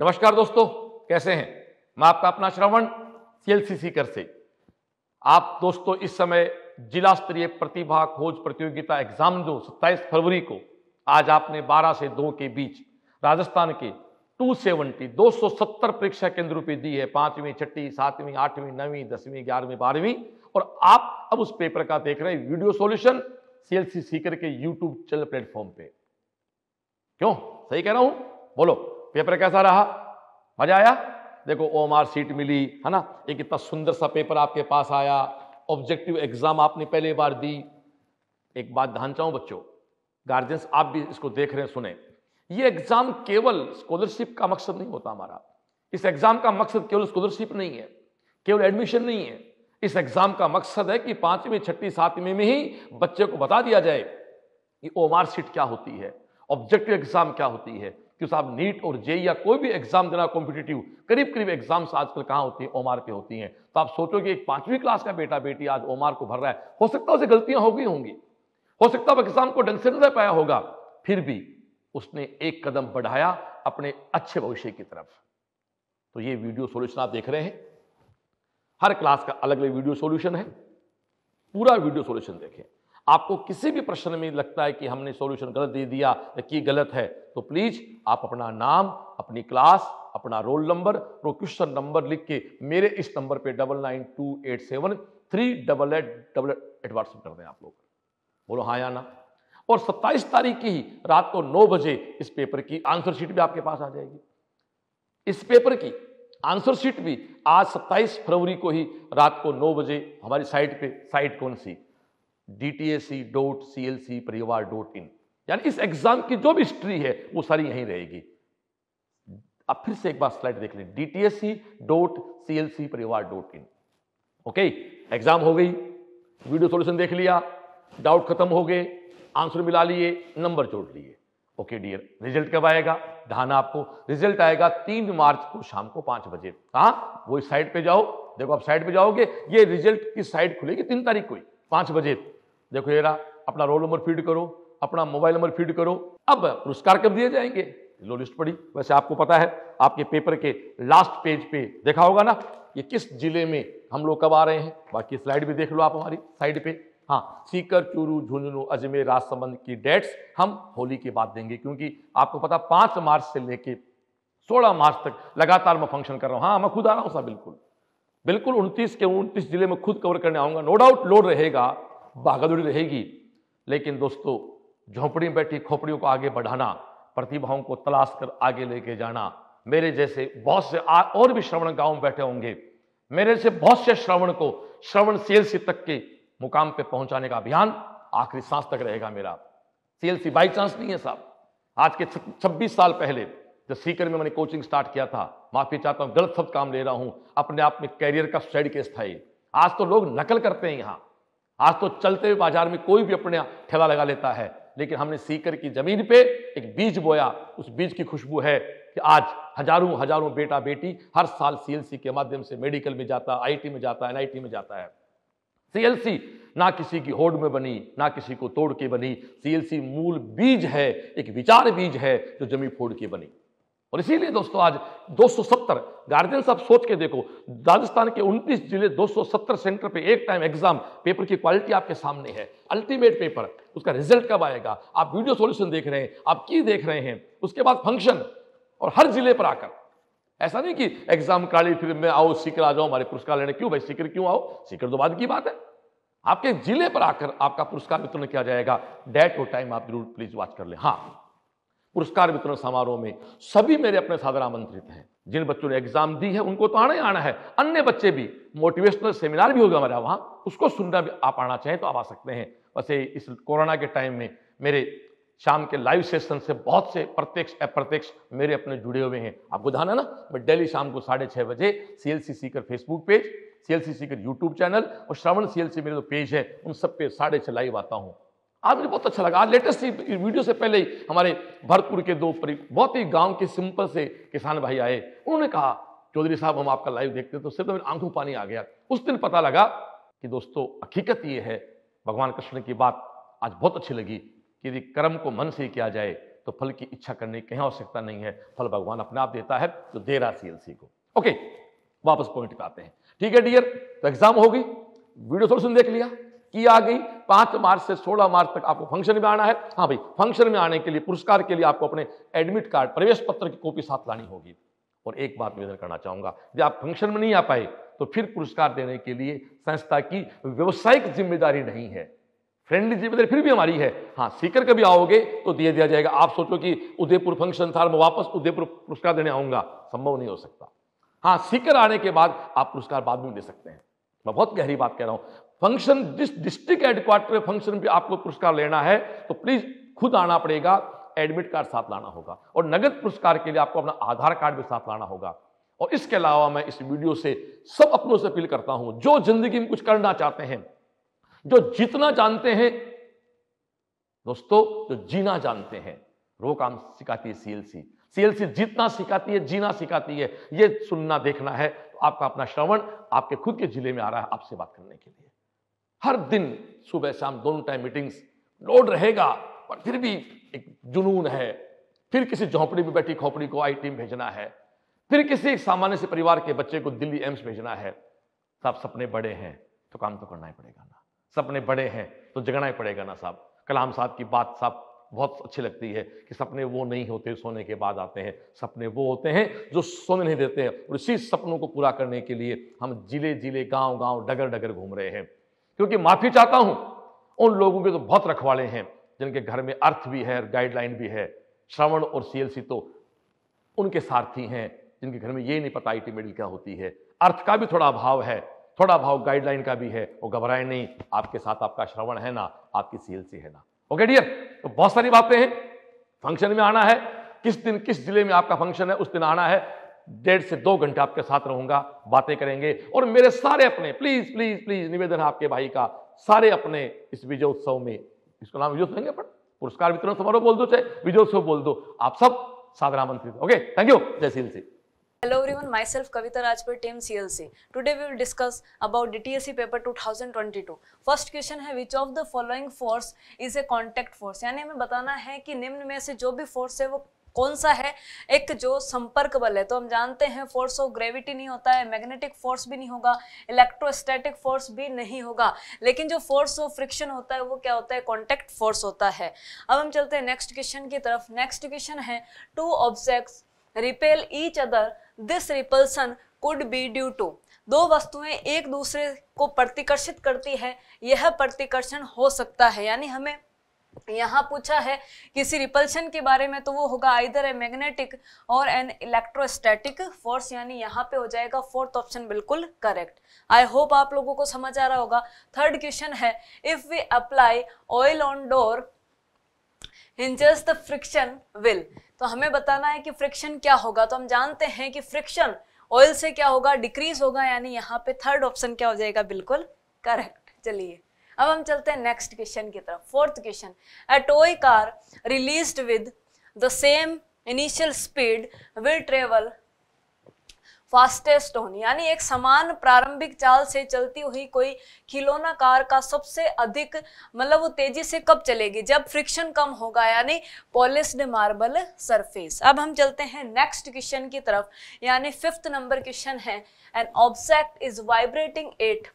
नमस्कार दोस्तों कैसे हैं मैं आपका अपना श्रवण सीएलसीसी कर से आप दोस्तों इस समय जिला स्तरीय प्रतिभा खोज प्रतियोगिता एग्जाम जो 27 फरवरी को आज आपने 12 से 2 के बीच राजस्थान के 270 सत्तर परीक्षा केंद्र पर दी है पांचवीं छठी सातवीं आठवीं नवीं दसवीं ग्यारहवीं बारहवीं और आप अब उस पेपर का देख रहे हैं वीडियो सोल्यूशन सीएलसी सीकर के यूट्यूब चैनल प्लेटफॉर्म पे क्यों सही कह रहा हूं बोलो पेपर कैसा रहा मजा आया देखो ओम आर सीट मिली है ना एक इतना सुंदर सा पेपर आपके पास आया ऑब्जेक्टिव एग्जाम आपने पहली बार दी एक बात ध्यान चाहूं बच्चों गार्जियंस आप भी इसको देख रहे हैं सुने ये एग्जाम केवल स्कॉलरशिप का मकसद नहीं होता हमारा इस एग्जाम का मकसद केवल स्कॉलरशिप नहीं है केवल एडमिशन नहीं है इस एग्जाम का मकसद है कि पांचवी छठी सातवीं में ही बच्चे को बता दिया जाए कि आर सीट क्या होती है ऑब्जेक्टिव एग्जाम क्या होती है कि साहब नीट और जे या कोई भी एग्जाम देना कॉम्पिटिटिव करीब करीब एग्जाम्स आजकल कहाँ होती हैं ओमार पे होती हैं तो आप सोचो कि एक पांचवी क्लास का बेटा बेटी आज ओमार को भर रहा है हो सकता है उसे गलतियां हो गई होंगी हो सकता है एग्जाम को ढंग से नहीं पाया होगा फिर भी उसने एक कदम बढ़ाया अपने अच्छे भविष्य की तरफ तो ये वीडियो सोल्यूशन आप देख रहे हैं हर क्लास का अलग अलग वीडियो सोल्यूशन है पूरा वीडियो सोल्यूशन देखें आपको किसी भी प्रश्न में लगता है कि हमने सॉल्यूशन गलत दे दिया या कि गलत है तो प्लीज़ आप अपना नाम अपनी क्लास अपना रोल नंबर और क्वेश्चन नंबर लिख के मेरे इस नंबर पे double nine two eight seven three double eight double eight WhatsApp कर दें आप लोग बोलो हाँ या ना और 27 तारीख की ही रात को 9 बजे इस पेपर की आंसर शीट भी आपके पास आ जाएगी इस पेपर की आंसर शीट भी आज 27 फरवरी को ही रात को 9 बजे हमारी साइट पे साइट कौन सी D T dot C L C परिवार डॉट इन यानी इस एग्जाम की जो भी हिस्ट्री है वो सारी यहीं रहेगी अब फिर से एक बार स्लाइड देख लें D dot C L C परिवार डॉट इन ओके एग्जाम हो गई वीडियो सॉल्यूशन देख लिया डाउट खत्म हो गए आंसर मिला लिए नंबर जोड़ लिए ओके डियर रिजल्ट कब आएगा ध्यान आपको रिजल्ट आएगा तीन मार्च को शाम को पांच बजे कहा वो इस साइड पे जाओ देखो आप साइड पे जाओगे ये रिजल्ट की साइड खुलेगी तीन तारीख को ही पांच बजे देखो ये अपना रोल नंबर फीड करो अपना मोबाइल नंबर फीड करो अब पुरस्कार कब दिए जाएंगे लो लिस्ट पड़ी वैसे आपको पता है आपके पेपर के लास्ट पेज पे देखा होगा ना ये किस जिले में हम लोग कब आ रहे हैं बाकी स्लाइड भी देख लो आप हमारी साइड पे हाँ सीकर चूरू झुंझुनू अजमेर राजसमंद की डेट्स हम होली के बाद देंगे क्योंकि आपको पता पाँच मार्च से लेके सोलह मार्च तक लगातार मैं फंक्शन कर रहा हूँ हाँ मैं खुद आ रहा हूँ साहब बिल्कुल बिल्कुल उनतीस के उनतीस जिले में खुद कवर करने आऊंगा नो डाउट लोड रहेगा भागदौड़ी रहेगी लेकिन दोस्तों झोंपड़ी में बैठी खोपड़ियों को आगे बढ़ाना प्रतिभाओं को तलाश कर आगे लेके जाना मेरे जैसे बहुत से आ, और भी श्रवण गांव में बैठे होंगे मेरे से बहुत से श्रवण को श्रवण सीएलसी तक के मुकाम पे पहुंचाने का अभियान आखिरी सांस तक रहेगा मेरा सीएलसी बाई चांस नहीं है साहब आज के छब्बीस साल पहले जब सीकर में मैंने कोचिंग स्टार्ट किया था माफी चाहता हूँ गलत शब्द काम ले रहा हूं अपने आप में कैरियर का स्टडी केस था आज तो लोग नकल करते हैं यहाँ आज तो चलते हुए बाजार में कोई भी अपने ठेला लगा लेता है लेकिन हमने सीकर की जमीन पे एक बीज बोया उस बीज की खुशबू है कि आज हजारों हजारों बेटा बेटी हर साल सीएलसी के माध्यम से मेडिकल में जाता आईटी में जाता एनआईटी में जाता है सीएलसी ना किसी की होड़ में बनी ना किसी को तोड़ के बनी सीएलसी मूल बीज है एक विचार बीज है जो जमी फोड़ के बनी और इसीलिए दोस्तों आज 270 गार्जियन आप सोच के देखो राजस्थान के 29 जिले 270 सेंटर पे एक टाइम एग्जाम पेपर की क्वालिटी आपके सामने है अल्टीमेट पेपर उसका रिजल्ट कब आएगा आप वीडियो सॉल्यूशन देख रहे हैं आप की देख रहे हैं उसके बाद फंक्शन और हर जिले पर आकर ऐसा नहीं कि एग्जाम काली फिर मैं आओ सीकर आ जाओ हमारे पुरस्कार लेने क्यों भाई सीकर क्यों आओ सीकर तो बाद की बात है आपके जिले पर आकर आपका पुरस्कार वितरण किया जाएगा डेट और टाइम आप जरूर प्लीज वॉच कर ले हाँ पुरस्कार वितरण समारोह में सभी मेरे अपने सादर आमंत्रित हैं जिन बच्चों ने एग्जाम दी है उनको तो आना ही आना है अन्य बच्चे भी मोटिवेशनल सेमिनार भी होगा हमारा वहाँ उसको सुनना भी आप आना चाहें तो आप आ सकते हैं वैसे इस कोरोना के टाइम में मेरे शाम के लाइव सेशन से बहुत से प्रत्यक्ष अप्रत्यक्ष मेरे अपने जुड़े हुए हैं आपको ध्यान है ना मैं डेली शाम को साढ़े छः बजे C L C Sikar Facebook page C L C Sikar YouTube channel और श्रवण सी एल सी मेरे जो पेज है उन सब पे साढ़े छः लाइव आता हूँ आज मुझे बहुत अच्छा लगा आज लेटेस्ट ही वीडियो से पहले ही हमारे भरतपुर के दो बहुत ही गांव के सिंपल से किसान भाई आए उन्होंने कहा चौधरी साहब हम आपका लाइव देखते तो सिर्फ आंखों पानी आ गया उस दिन पता लगा कि दोस्तों हकीकत ये है भगवान कृष्ण की बात आज बहुत अच्छी लगी कि यदि कर्म को मन से ही किया जाए तो फल की इच्छा करने की कहीं आवश्यकता नहीं है फल भगवान अपने आप देता है तो दे रहा सीएलसी को ओके वापस पॉइंट पे आते हैं ठीक है डियर तो एग्जाम होगी वीडियो थोड़ा सुन देख लिया की आ गई पांच मार्च से सोलह मार्च तक आपको फंक्शन में आना है हाँ भाई फंक्शन में आने के लिए पुरस्कार के लिए आपको अपने एडमिट कार्ड प्रवेश पत्र की कॉपी साथ लानी होगी और एक बात निवेदन करना चाहूंगा यदि आप फंक्शन में नहीं आ पाए तो फिर पुरस्कार देने के लिए संस्था की व्यवसायिक जिम्मेदारी नहीं है फ्रेंडली जिम्मेदारी फिर भी हमारी है हाँ सीकर कभी आओगे तो दिया दिया जाएगा आप सोचो कि उदयपुर फंक्शन था मैं वापस उदयपुर पुरस्कार देने आऊंगा संभव नहीं हो सकता हाँ सीकर आने के बाद आप पुरस्कार बाद में दे सकते हैं मैं बहुत गहरी बात कह रहा हूं फंक्शन जिस डिस्ट्रिक्ट हेडक्वार्टर में फंक्शन भी आपको पुरस्कार लेना है तो प्लीज खुद आना पड़ेगा एडमिट कार्ड साथ लाना होगा और नगद पुरस्कार के लिए आपको अपना आधार कार्ड भी साथ लाना होगा और इसके अलावा मैं इस वीडियो से सब अपनों से अपील करता हूं जो जिंदगी में कुछ करना चाहते हैं जो जीतना जानते हैं दोस्तों जो जीना जानते हैं वो काम सिखाती है सीएलसी सीएलसी जीतना सिखाती है जीना सिखाती है ये सुनना देखना है तो आपका अपना श्रवण आपके खुद के जिले में आ रहा है आपसे बात करने के लिए हर दिन सुबह शाम दोनों टाइम मीटिंग्स लोड रहेगा पर फिर भी एक जुनून है फिर किसी झोंपड़ी में बैठी खोपड़ी को आई टीम भेजना है फिर किसी एक सामान्य से परिवार के बच्चे को दिल्ली एम्स भेजना है साहब तो सपने बड़े हैं तो काम तो करना ही पड़ेगा ना सपने बड़े हैं तो जगना ही पड़ेगा ना साहब कलाम साहब की बात साहब बहुत अच्छी लगती है कि सपने वो नहीं होते सोने के बाद आते हैं सपने वो होते हैं जो सोने नहीं देते हैं और इसी सपनों को पूरा करने के लिए हम जिले जिले गांव गांव डगर डगर घूम रहे हैं क्योंकि माफी चाहता हूं उन लोगों के तो बहुत रखवाले हैं जिनके घर में अर्थ भी है गाइडलाइन भी है श्रवण और सीएलसी तो उनके सारथी हैं जिनके घर में ये नहीं पता आई मेडिल क्या होती है अर्थ का भी थोड़ा अभाव है थोड़ा अभाव गाइडलाइन का भी है वो घबराए नहीं आपके साथ आपका श्रवण है ना आपकी सीएलसी है ना ओके डियर तो बहुत सारी बातें हैं फंक्शन में आना है किस दिन किस जिले में आपका फंक्शन है उस दिन आना है डेढ़ से दो घंटे आपके साथ रहूंगा बातें करेंगे और मेरे सारे अपने प्लीज प्लीज प्लीज निवेदन है आपके भाई का सारे अपने इस विजय उत्सव में इसको नाम विजय उत्सव पर पुरस्कार वितरण समारोह बोल दो चाहे विजय उत्सव बोल दो आप सब साधना मंत्री okay thank you Jai Singh Singh Hello everyone, myself Kavita Rajpur, Team CLC. Today we will discuss about DTSC paper 2022. First question है which of the following force is a contact force यानी हमें बताना है कि निम्न में से जो भी फोर्स है वो कौन सा है एक जो संपर्क बल है तो हम जानते हैं फोर्स ऑफ ग्रेविटी नहीं होता है मैग्नेटिक फोर्स भी नहीं होगा इलेक्ट्रोस्टैटिक फोर्स भी नहीं होगा लेकिन जो फोर्स ऑफ फ्रिक्शन होता है वो क्या होता है कॉन्टेक्ट फोर्स होता है अब हम चलते हैं नेक्स्ट क्वेश्चन की तरफ नेक्स्ट क्वेश्चन है two objects repel each other this repulsion could be due to दो वस्तुएं एक दूसरे को प्रतिकर्षित करती है यह प्रतिकर्षण हो सकता है यानी हमें यहाँ पूछा है किसी रिपल्शन के बारे में तो वो होगा आइदर ए मैग्नेटिक और एन इलेक्ट्रोस्टैटिक फोर्स यानी यहाँ पे हो जाएगा फोर्थ ऑप्शन बिल्कुल करेक्ट आई होप आप लोगों को समझ आ रहा होगा थर्ड क्वेश्चन है if we apply oil on door hinges the friction will तो हमें बताना है कि फ्रिक्शन क्या होगा तो हम जानते हैं कि फ्रिक्शन ऑयल से क्या होगा डिक्रीज होगा यानी यहाँ पे थर्ड ऑप्शन क्या हो जाएगा बिल्कुल करेक्ट चलिए अब हम चलते हैं नेक्स्ट क्वेश्चन की तरफ fourth question a toy car release with the same initial speed will travel fastest होनी यानी एक समान प्रारंभिक चाल से चलती हुई कोई खिलौना कार का सबसे अधिक मतलब वो तेजी से कब चलेगी जब फ्रिक्शन कम होगा यानी पॉलिस्ड मार्बल सरफेस अब हम चलते हैं नेक्स्ट क्वेश्चन की तरफ यानी फिफ्थ नंबर क्वेश्चन है an object is vibrating at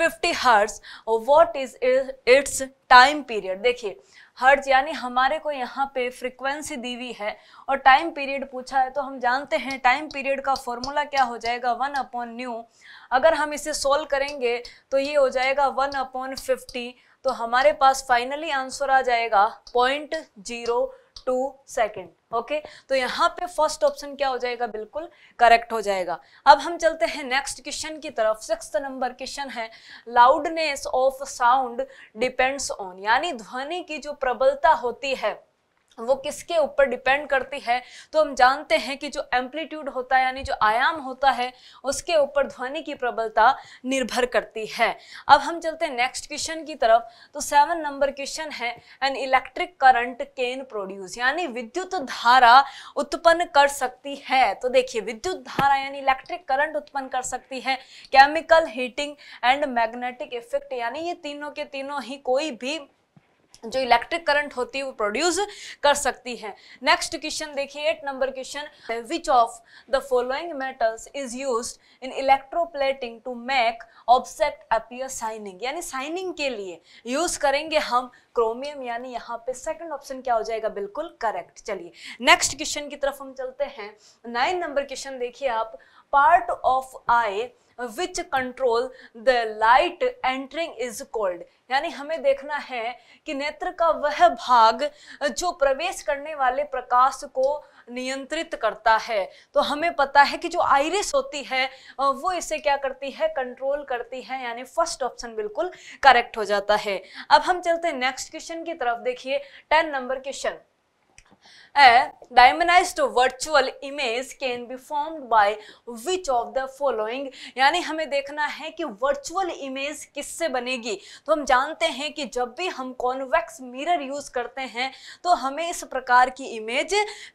50 hertz और what is its time period देखिए हर्ट्स यानी हमारे को यहाँ पे फ्रिक्वेंसी दी हुई है और टाइम पीरियड पूछा है तो हम जानते हैं टाइम पीरियड का फॉर्मूला क्या हो जाएगा वन अपॉन न्यू अगर हम इसे सोल्व करेंगे तो ये हो जाएगा वन अपॉन फिफ्टी तो हमारे पास फाइनली आंसर आ जाएगा point zero two second okay तो यहाँ पे फर्स्ट ऑप्शन क्या हो जाएगा बिल्कुल करेक्ट हो जाएगा अब हम चलते हैं नेक्स्ट क्वेश्चन की तरफ सिक्स नंबर क्वेश्चन है loudness of sound depends on यानी ध्वनि की जो प्रबलता होती है वो किसके ऊपर डिपेंड करती है तो हम जानते हैं कि जो एम्पलीट्यूड होता है यानी जो आयाम होता है उसके ऊपर ध्वनि की प्रबलता निर्भर करती है अब हम चलते हैं नेक्स्ट क्वेश्चन की तरफ तो सेवन नंबर क्वेश्चन है an electric current can produce यानी विद्युत धारा उत्पन्न कर सकती है तो देखिए विद्युत धारा यानी इलेक्ट्रिक करंट उत्पन्न कर सकती है chemical heating and magnetic effect यानी ये तीनों के तीनों ही कोई भी जो इलेक्ट्रिक करंट होती है वो प्रोड्यूस कर सकती है नेक्स्ट क्वेश्चन देखिए eight number question which of the following metals is use in electroplating to make object appear shining यानी साइनिंग के लिए यूज करेंगे हम क्रोमियम यानी यहाँ पे सेकंड ऑप्शन क्या हो जाएगा बिल्कुल करेक्ट चलिए नेक्स्ट क्वेश्चन की तरफ हम चलते हैं नाइन नंबर क्वेश्चन देखिए आप part of eye which control the light entering is called यानी हमें देखना है कि नेत्र का वह भाग जो प्रवेश करने वाले प्रकाश को नियंत्रित करता है तो हमें पता है कि जो आइरिस होती है वो इसे क्या करती है कंट्रोल करती है यानी फर्स्ट ऑप्शन बिल्कुल करेक्ट हो जाता है अब हम चलते हैं नेक्स्ट क्वेश्चन की तरफ देखिए ten number question A diamondized virtual image can be formed by which of the following? यानी हमें देखना है कि virtual image किससे बनेगी तो हम जानते हैं कि जब भी हम convex mirror use करते हैं तो हमें इस प्रकार की image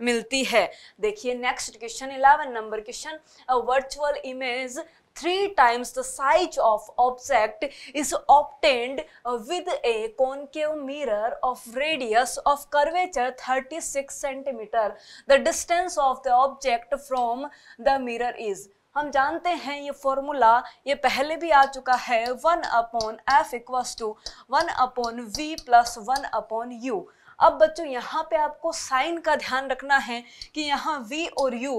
मिलती है देखिए next question eleven question. A virtual image three times the size of object is obtained with a concave mirror of radius of curvature 36 centimeter. The distance of the object from the mirror is हम जानते हैं ये formula ये पहले भी आ चुका है one upon F equals to one upon V plus one upon U अब बच्चों यहाँ पे आपको साइन का ध्यान रखना है कि यहाँ v और u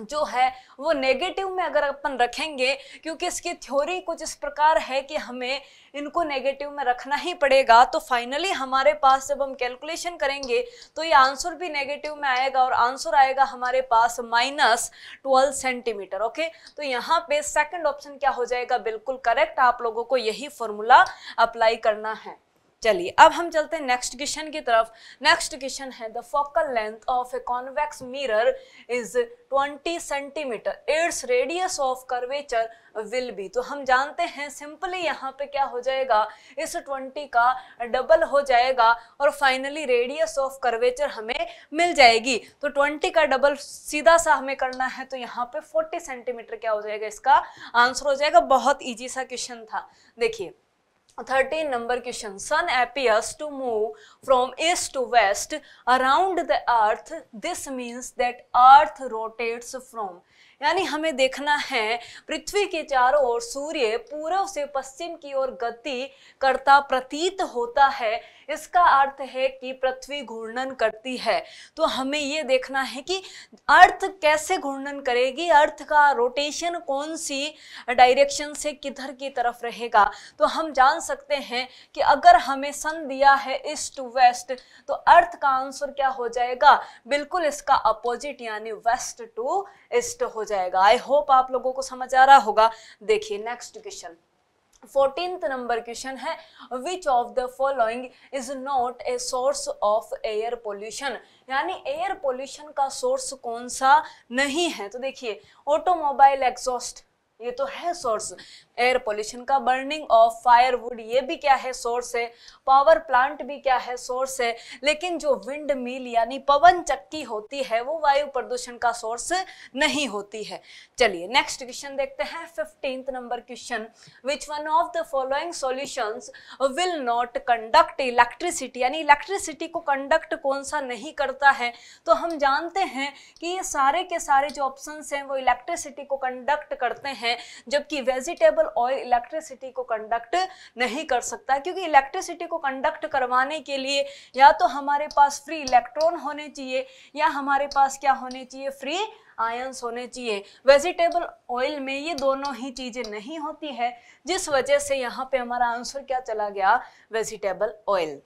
जो है वो नेगेटिव में अगर अपन रखेंगे क्योंकि इसकी थ्योरी कुछ इस प्रकार है कि हमें इनको नेगेटिव में रखना ही पड़ेगा तो फाइनली हमारे पास जब हम कैलकुलेशन करेंगे तो ये आंसर भी नेगेटिव में आएगा और आंसर आएगा हमारे पास माइनस ट्वेल्व सेंटीमीटर ओके तो यहाँ पे सेकंड ऑप्शन क्या हो जाएगा बिल्कुल करेक्ट आप लोगों को यही फॉर्मूला अप्लाई करना है चलिए अब हम चलते हैं नेक्स्ट क्वेश्चन की तरफ नेक्स्ट क्वेश्चन है the focal length of a convex mirror is 20 centimetre its radius of curvature will be तो हम जानते हैं सिंपली यहाँ पे क्या हो जाएगा इस 20 का डबल हो जाएगा और फाइनली रेडियस ऑफ कर्वेचर हमें मिल जाएगी तो 20 का डबल सीधा सा हमें करना है तो यहाँ पे 40 सेंटीमीटर क्या हो जाएगा इसका आंसर हो जाएगा बहुत ईजी सा क्वेश्चन था देखिए 13 number question sun appears to move from east to west around the earth this means that earth rotates from यानी हमें देखना है पृथ्वी के चारों ओर सूर्य पूर्व से पश्चिम की ओर गति करता प्रतीत होता है इसका अर्थ है कि पृथ्वी घूर्णन करती है तो हमें ये देखना है कि अर्थ कैसे घूर्णन करेगी अर्थ का रोटेशन कौन सी डायरेक्शन से किधर की तरफ रहेगा तो हम जान सकते हैं कि अगर हमें सन दिया है ईस्ट टू वेस्ट तो अर्थ का आंसर क्या हो जाएगा बिल्कुल इसका अपोजिट यानी वेस्ट टू ईस्ट हो जाएगा आई होप आप लोगों को समझ आ रहा होगा देखिए next question fourteen number question है which of the following is not a source of air pollution यानी एयर पोल्यूशन का सोर्स कौन सा नहीं है तो देखिए ऑटोमोबाइल एग्जॉस्ट ये तो है सोर्स एयर पोल्यूशन का बर्निंग ऑफ फायरवुड ये भी क्या है सोर्स है पावर प्लांट भी क्या है सोर्स है लेकिन जो विंड मिल यानी पवन चक्की होती है वो वायु प्रदूषण का सोर्स नहीं होती है चलिए नेक्स्ट क्वेश्चन देखते हैं fifteenth number question which one of the following solution will not conduct electricity यानी इलेक्ट्रिसिटी को कंडक्ट कौन सा नहीं करता है तो हम जानते हैं कि ये सारे के सारे जो ऑप्शन हैं वो इलेक्ट्रिसिटी को कंडक्ट करते हैं जबकि वेजिटेबल रिन्यूएबल ऑयल इलेक्ट्रिसिटी को कंडक्ट नहीं कर सकता क्योंकि इलेक्ट्रिसिटी को कंडक्ट करवाने के लिए या तो हमारे पास फ्री इलेक्ट्रॉन होने चाहिए या हमारे पास क्या होने चाहिए फ्री आयंस होने चाहिए वेजिटेबल ऑयल में ये दोनों ही चीज़ें नहीं होती है जिस वजह से यहाँ पे हमारा आंसर क्या चला गया वेजिटेबल ऑयल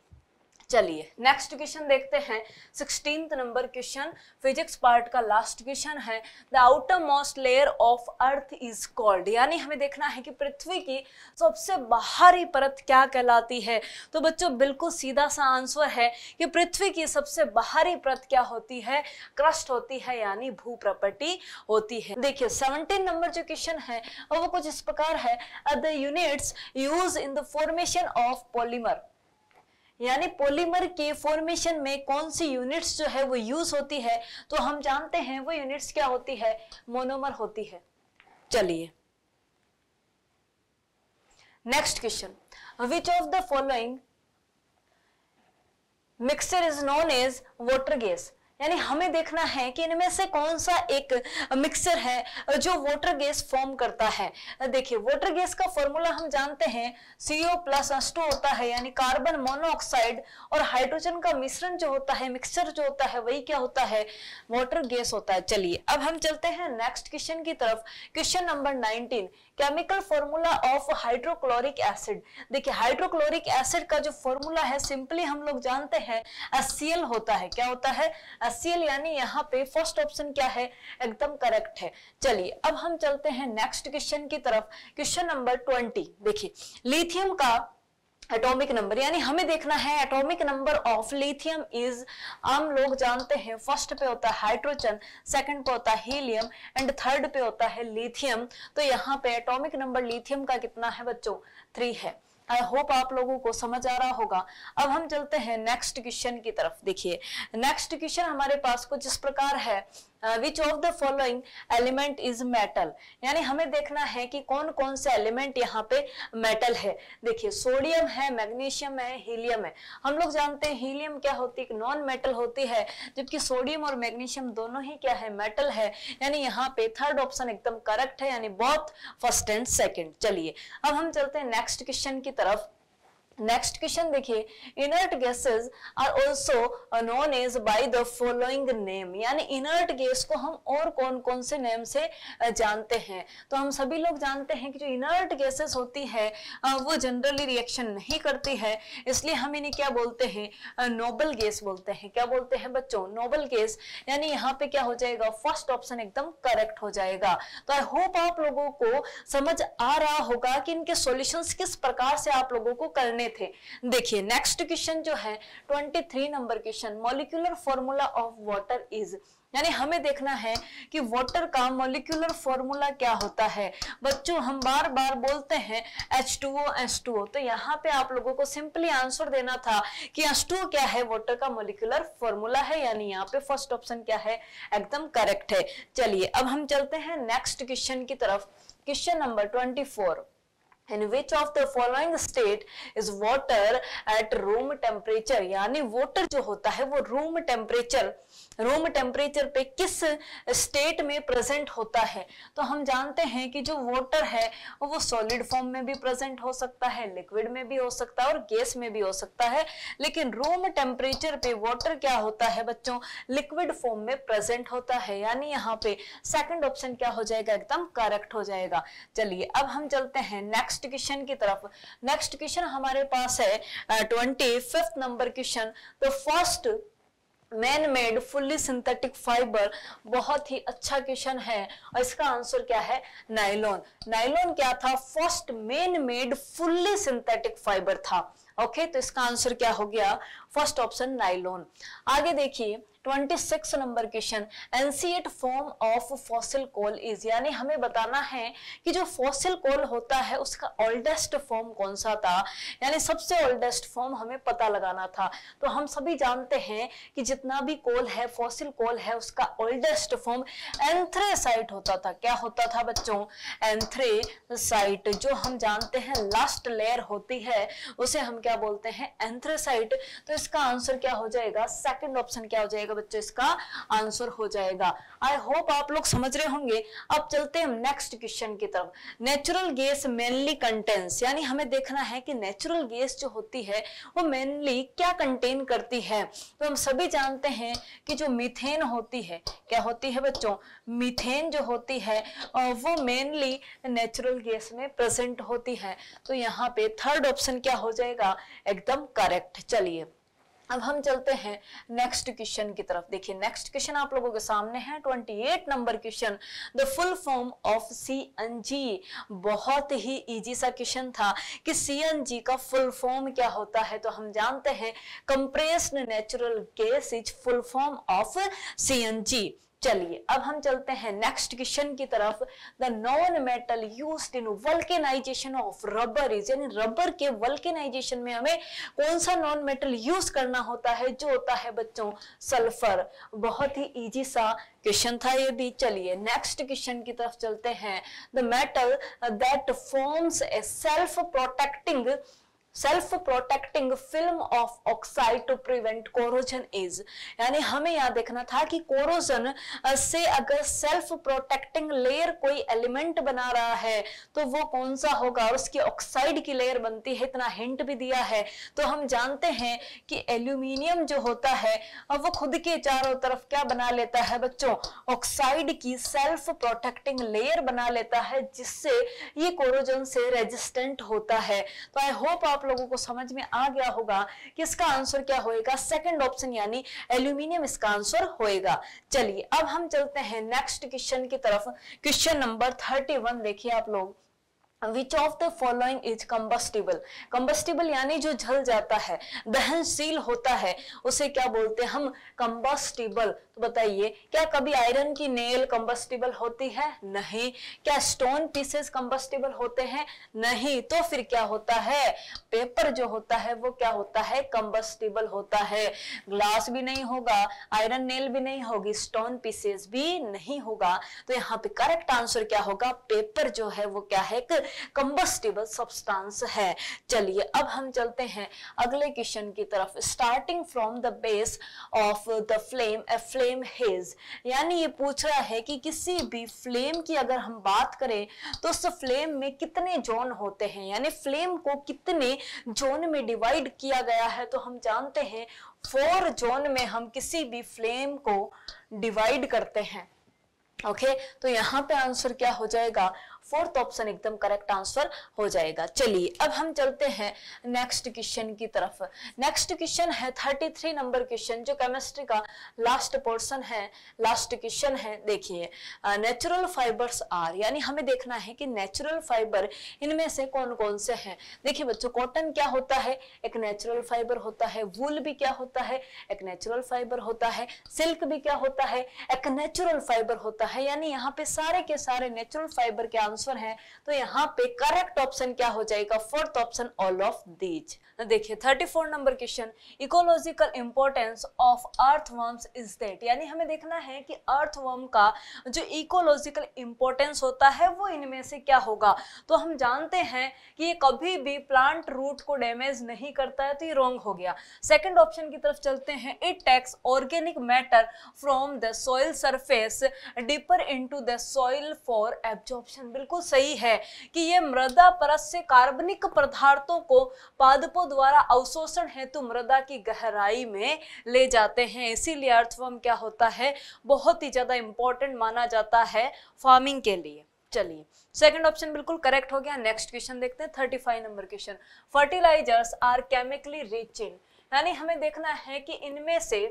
चलिए नेक्स्ट क्वेश्चन देखते हैं sixteen number question physics part का लास्ट क्वेश्चन है the outermost layer of earth is called यानी हमें देखना है कि पृथ्वी की सबसे बाहरी परत क्या कहलाती है तो बच्चों बिल्कुल सीधा सा आंसर है कि पृथ्वी की सबसे बाहरी परत क्या होती है क्रस्ट होती है यानी भू प्रॉपर्टी होती है देखिए सेवनटीन नंबर जो क्वेश्चन है वो कुछ इस प्रकार है the units use in the formation of polymer यानी पॉलीमर के फॉर्मेशन में कौन सी यूनिट्स जो है वो यूज होती है तो हम जानते हैं वो यूनिट्स क्या होती है मोनोमर होती है चलिए next question which of the following mixture is known as water gas यानी हमें देखना है कि इनमें से कौन सा एक मिक्सर है जो वाटर गैस फॉर्म करता है देखिए वाटर गैस का फॉर्मूला हम जानते हैं सीओ प्लस एस टू होता है यानी कार्बन मोनोऑक्साइड और हाइड्रोजन का मिश्रण जो होता है मिक्सर जो होता है वही क्या होता है वाटर गैस होता है चलिए अब हम चलते हैं नेक्स्ट क्वेश्चन की तरफ question number nineteen chemical formula of hydrochloric acid देखिए हाइड्रोक्लोरिक एसिड का जो फॉर्मूला है सिंपली हम लोग जानते हैं एससीएल होता है क्या होता है एससीएल यानी यहाँ पे फर्स्ट ऑप्शन क्या है एकदम करेक्ट है चलिए अब हम चलते हैं नेक्स्ट क्वेश्चन की तरफ क्वेश्चन नंबर ट्वेंटी देखिए लिथियम का एटॉमिक नंबर यानी हमें देखना है atomic number of lithium is आम लोग जानते हैं फर्स्ट पे होता है हाइड्रोजन सेकंड पे होता है हीलियम एंड थर्ड पे होता है लिथियम तो यहाँ पे एटॉमिक नंबर लिथियम का कितना है बच्चों थ्री है आई होप आप लोगों को समझ आ रहा होगा अब हम चलते हैं नेक्स्ट क्वेश्चन की तरफ देखिए नेक्स्ट क्वेश्चन हमारे पास कुछ इस प्रकार है which of the following element is metal यानी हमें देखना है कि कौन कौन से एलिमेंट यहाँ पे मेटल है देखिए सोडियम है मैग्नीशियम है हीलियम है हम लोग जानते हैं हीलियम क्या होती है नॉन मेटल होती है जबकि सोडियम और मैग्नीशियम दोनों ही क्या है मेटल है यानी यहाँ पे थर्ड ऑप्शन एकदम करेक्ट है यानी बहुत फर्स्ट एंड सेकेंड चलिए अब हम चलते हैं नेक्स्ट क्वेश्चन की तरफ नेक्स्ट क्वेश्चन देखिए inert gases are also known as by the following name यानी इनर्ट गैस को हम और कौन कौन से नेम से जानते हैं तो हम सभी लोग जानते हैं कि जो इनर्ट गैसेस होती है वो जनरली रिएक्शन नहीं करती है इसलिए हम इन्हें क्या बोलते हैं नोबल गैस बोलते हैं क्या बोलते हैं बच्चों नोबल गैस यानी यहाँ पे क्या हो जाएगा फर्स्ट ऑप्शन एकदम करेक्ट हो जाएगा तो आई होप आप लोगों को समझ आ रहा होगा कि इनके सोल्यूशन किस प्रकार से आप लोगों को करने गए थे देखिए नेक्स्ट क्वेश्चन जो है 23 number question molecular formula of water is यानी हमें देखना है कि वाटर का मोलिकुलर फॉर्मूला क्या होता है बच्चों हम बार बार बोलते हैं H2O H2O तो यहाँ पे आप लोगों को सिंपली आंसर देना था कि H2O क्या है वाटर का मोलिकुलर फॉर्मूला है यानी यहाँ पे फर्स्ट ऑप्शन क्या है एकदम करेक्ट है चलिए अब हम चलते हैं नेक्स्ट क्वेश्चन की तरफ question number twenty four in which of the following state is water at room temperature यानी वॉटर जो होता है वो रूम टेम्परेचर रूम टेम्परेचर पे किस स्टेट में प्रेजेंट होता है तो हम जानते हैं कि जो वाटर है वो सॉलिड फॉर्म में भी प्रेजेंट हो सकता है लिक्विड में भी हो सकता है और गैस में भी हो सकता है लेकिन रूम टेम्परेचर पे वाटर क्या होता है बच्चों लिक्विड फॉर्म में प्रेजेंट होता है यानी यहाँ पे सेकंड ऑप्शन क्या हो जाएगा एकदम करेक्ट हो जाएगा चलिए अब हम चलते हैं नेक्स्ट क्वेश्चन की तरफ नेक्स्ट क्वेश्चन हमारे पास है ट्वेंटी फिफ्थ नंबर क्वेश्चन तो first man made fully synthetic fibre बहुत ही अच्छा क्वेश्चन है और इसका आंसर क्या है नाइलॉन नाइलॉन क्या था first man made fully synthetic fibre था ओके okay, तो इसका आंसर क्या हो गया फर्स्ट ऑप्शन नाइलॉन आगे देखिए 26 number question ancient form of fossil coal is यानी हमें बताना है कि जो फॉसिल कोल होता है उसका ओल्डेस्ट फॉर्म कौन सा था यानी सबसे ओल्डेस्ट फॉर्म हमें पता लगाना था तो हम सभी जानते हैं कि जितना भी कोल है फॉसिल कोल है उसका ओल्डेस्ट फॉर्म एंथ्रेसाइट होता था क्या होता था बच्चों एंथ्रेसाइट जो हम जानते हैं लास्ट लेयर होती है उसे हम क्या बोलते हैं एंथ्रेसाइट तो इसका आंसर क्या हो जाएगा सेकेंड ऑप्शन क्या हो जाएगा बच्चों इसका आंसर हो जाएगा आई होप आप लोग समझ रहे होंगे अब चलते हम नेक्स्ट क्वेश्चन की तरफ नेचुरल गैस मेनली कंटेंस यानी हमें देखना है कि नेचुरल गैस जो होती है वो मेनली क्या कंटेन करती है तो हम सभी जानते हैं कि जो मीथेन होती है क्या होती है बच्चों मीथेन जो होती है वो मेनली नेचुरल गैस में प्रेजेंट होती है तो यहाँ पे थर्ड ऑप्शन क्या हो जाएगा एकदम करेक्ट चलिए अब हम चलते हैं नेक्स्ट क्वेश्चन की तरफ देखिए नेक्स्ट क्वेश्चन आप लोगों के सामने है 28 number question the full form of C N G बहुत ही इजी सा क्वेश्चन था कि सी एन जी का फुल फॉर्म क्या होता है तो हम जानते हैं compressed natural gas is full form of C N G चलिए अब हम चलते हैं नेक्स्ट क्वेश्चन की तरफ the non metal use in vulcanisation of rubber is यानी रबर के वल्केनाइजेशन में हमें कौन सा नॉन मेटल यूज करना होता है जो होता है बच्चों सल्फर बहुत ही इजी सा क्वेश्चन था ये भी चलिए नेक्स्ट क्वेश्चन की तरफ चलते हैं the metal that forms a self protecting self protecting film of oxide to prevent corrosion is यानी हमें यहां देखना था कि कोरोजन से अगर सेल्फ प्रोटेक्टिंग लेयर कोई एलिमेंट बना रहा है तो वो कौन सा होगा उसकी ऑक्साइड की लेयर बनती है इतना हिंट भी दिया है तो हम जानते हैं कि एल्यूमिनियम जो होता है वो खुद के चारों तरफ क्या बना लेता है बच्चों ऑक्साइड की सेल्फ प्रोटेक्टिंग लेयर बना लेता है जिससे ये कोरोजन से रेजिस्टेंट होता है तो आई होप आप लोगों को समझ में आ गया होगा कि इसका आंसर क्या होएगा सेकंड ऑप्शन यानी एल्यूमिनियम इसका आंसर होएगा चलिए अब हम चलते हैं नेक्स्ट क्वेश्चन की तरफ क्वेश्चन नंबर थर्टी वन देखिए आप लोग which of the following is combustible combustible यानी जो जल जाता है दहनशील होता है उसे क्या बोलते हैं हम कम्बस्टिबल तो बताइए क्या कभी आयरन की नेल कम्बस्टिबल होती है नहीं क्या स्टोन पीसेस कम्बस्टिबल होते हैं नहीं तो फिर क्या होता है पेपर जो होता है वो क्या होता है कम्बस्टिबल होता है ग्लास भी नहीं होगा आयरन नेल भी नहीं होगी स्टोन पीसेस भी नहीं होगा तो यहाँ पे करेक्ट आंसर क्या होगा पेपर जो है वो क्या है एक कंबस्टिबल सब्सटेंस है चलिए अब हम चलते हैं अगले क्वेश्चन की तरफ starting from the base of the flame a flame has यानी ये पूछ रहा है कि किसी भी फ्लेम की अगर हम बात करें तो उस फ्लेम में कितने जोन होते हैं यानी फ्लेम को कितने जोन में डिवाइड किया गया है तो हम जानते हैं फोर जोन में हम किसी भी फ्लेम को डिवाइड करते हैं ओके okay, तो यहाँ पे आंसर क्या हो जाएगा फोर्थ ऑप्शन एकदम करेक्ट आंसर हो जाएगा चलिए अब हम चलते हैं नेक्स्ट क्वेश्चन की तरफ नेक्स्ट क्वेश्चन है थर्टी थ्री नंबर क्वेश्चन जो केमिस्ट्री का लास्ट पोर्सन है लास्ट क्वेश्चन है देखिए नेचुरल फाइबर्स आर यानी हमें देखना है कि नेचुरल फाइबर इनमें से कौन कौन से हैं देखिए बच्चों कॉटन क्या होता है एक नेचुरल फाइबर होता है वूल भी क्या होता है एक नेचुरल फाइबर होता है सिल्क भी क्या होता है एक नेचुरल फाइबर होता है यानी यहाँ पे सारे के सारे नेचुरल फाइबर के आंसर ट्रांसफर है तो यहाँ पे करेक्ट ऑप्शन क्या हो जाएगा fourth option all of these देखिए 34 number question ecological importance of earthworms is that यानी हमें देखना है कि अर्थवर्म का जो इकोलॉजिकल इंपॉर्टेंस होता है वो इनमें से क्या होगा तो हम जानते हैं कि ये कभी भी प्लांट रूट को डैमेज नहीं करता है तो ये रॉन्ग हो गया सेकेंड ऑप्शन की तरफ चलते हैं it takes organic matter from the soil surface deeper to the soil for absorption बिल्कुल सही है कि ये मृदा परस से कार्बनिक पदार्थों को पादपों वैज्ञानिकों द्वारा अवशोषण हेतु मृदा की गहराई में ले जाते हैं इसीलिए अर्थवर्म क्या होता है बहुत ही ज़्यादा इंपॉर्टेंट माना जाता है फार्मिंग के लिए चलिए सेकंड ऑप्शन बिल्कुल करेक्ट हो गया नेक्स्ट क्वेश्चन देखते हैं thirty five number question fertilisers are chemically rich in यानी हमें देखना है कि इनमें से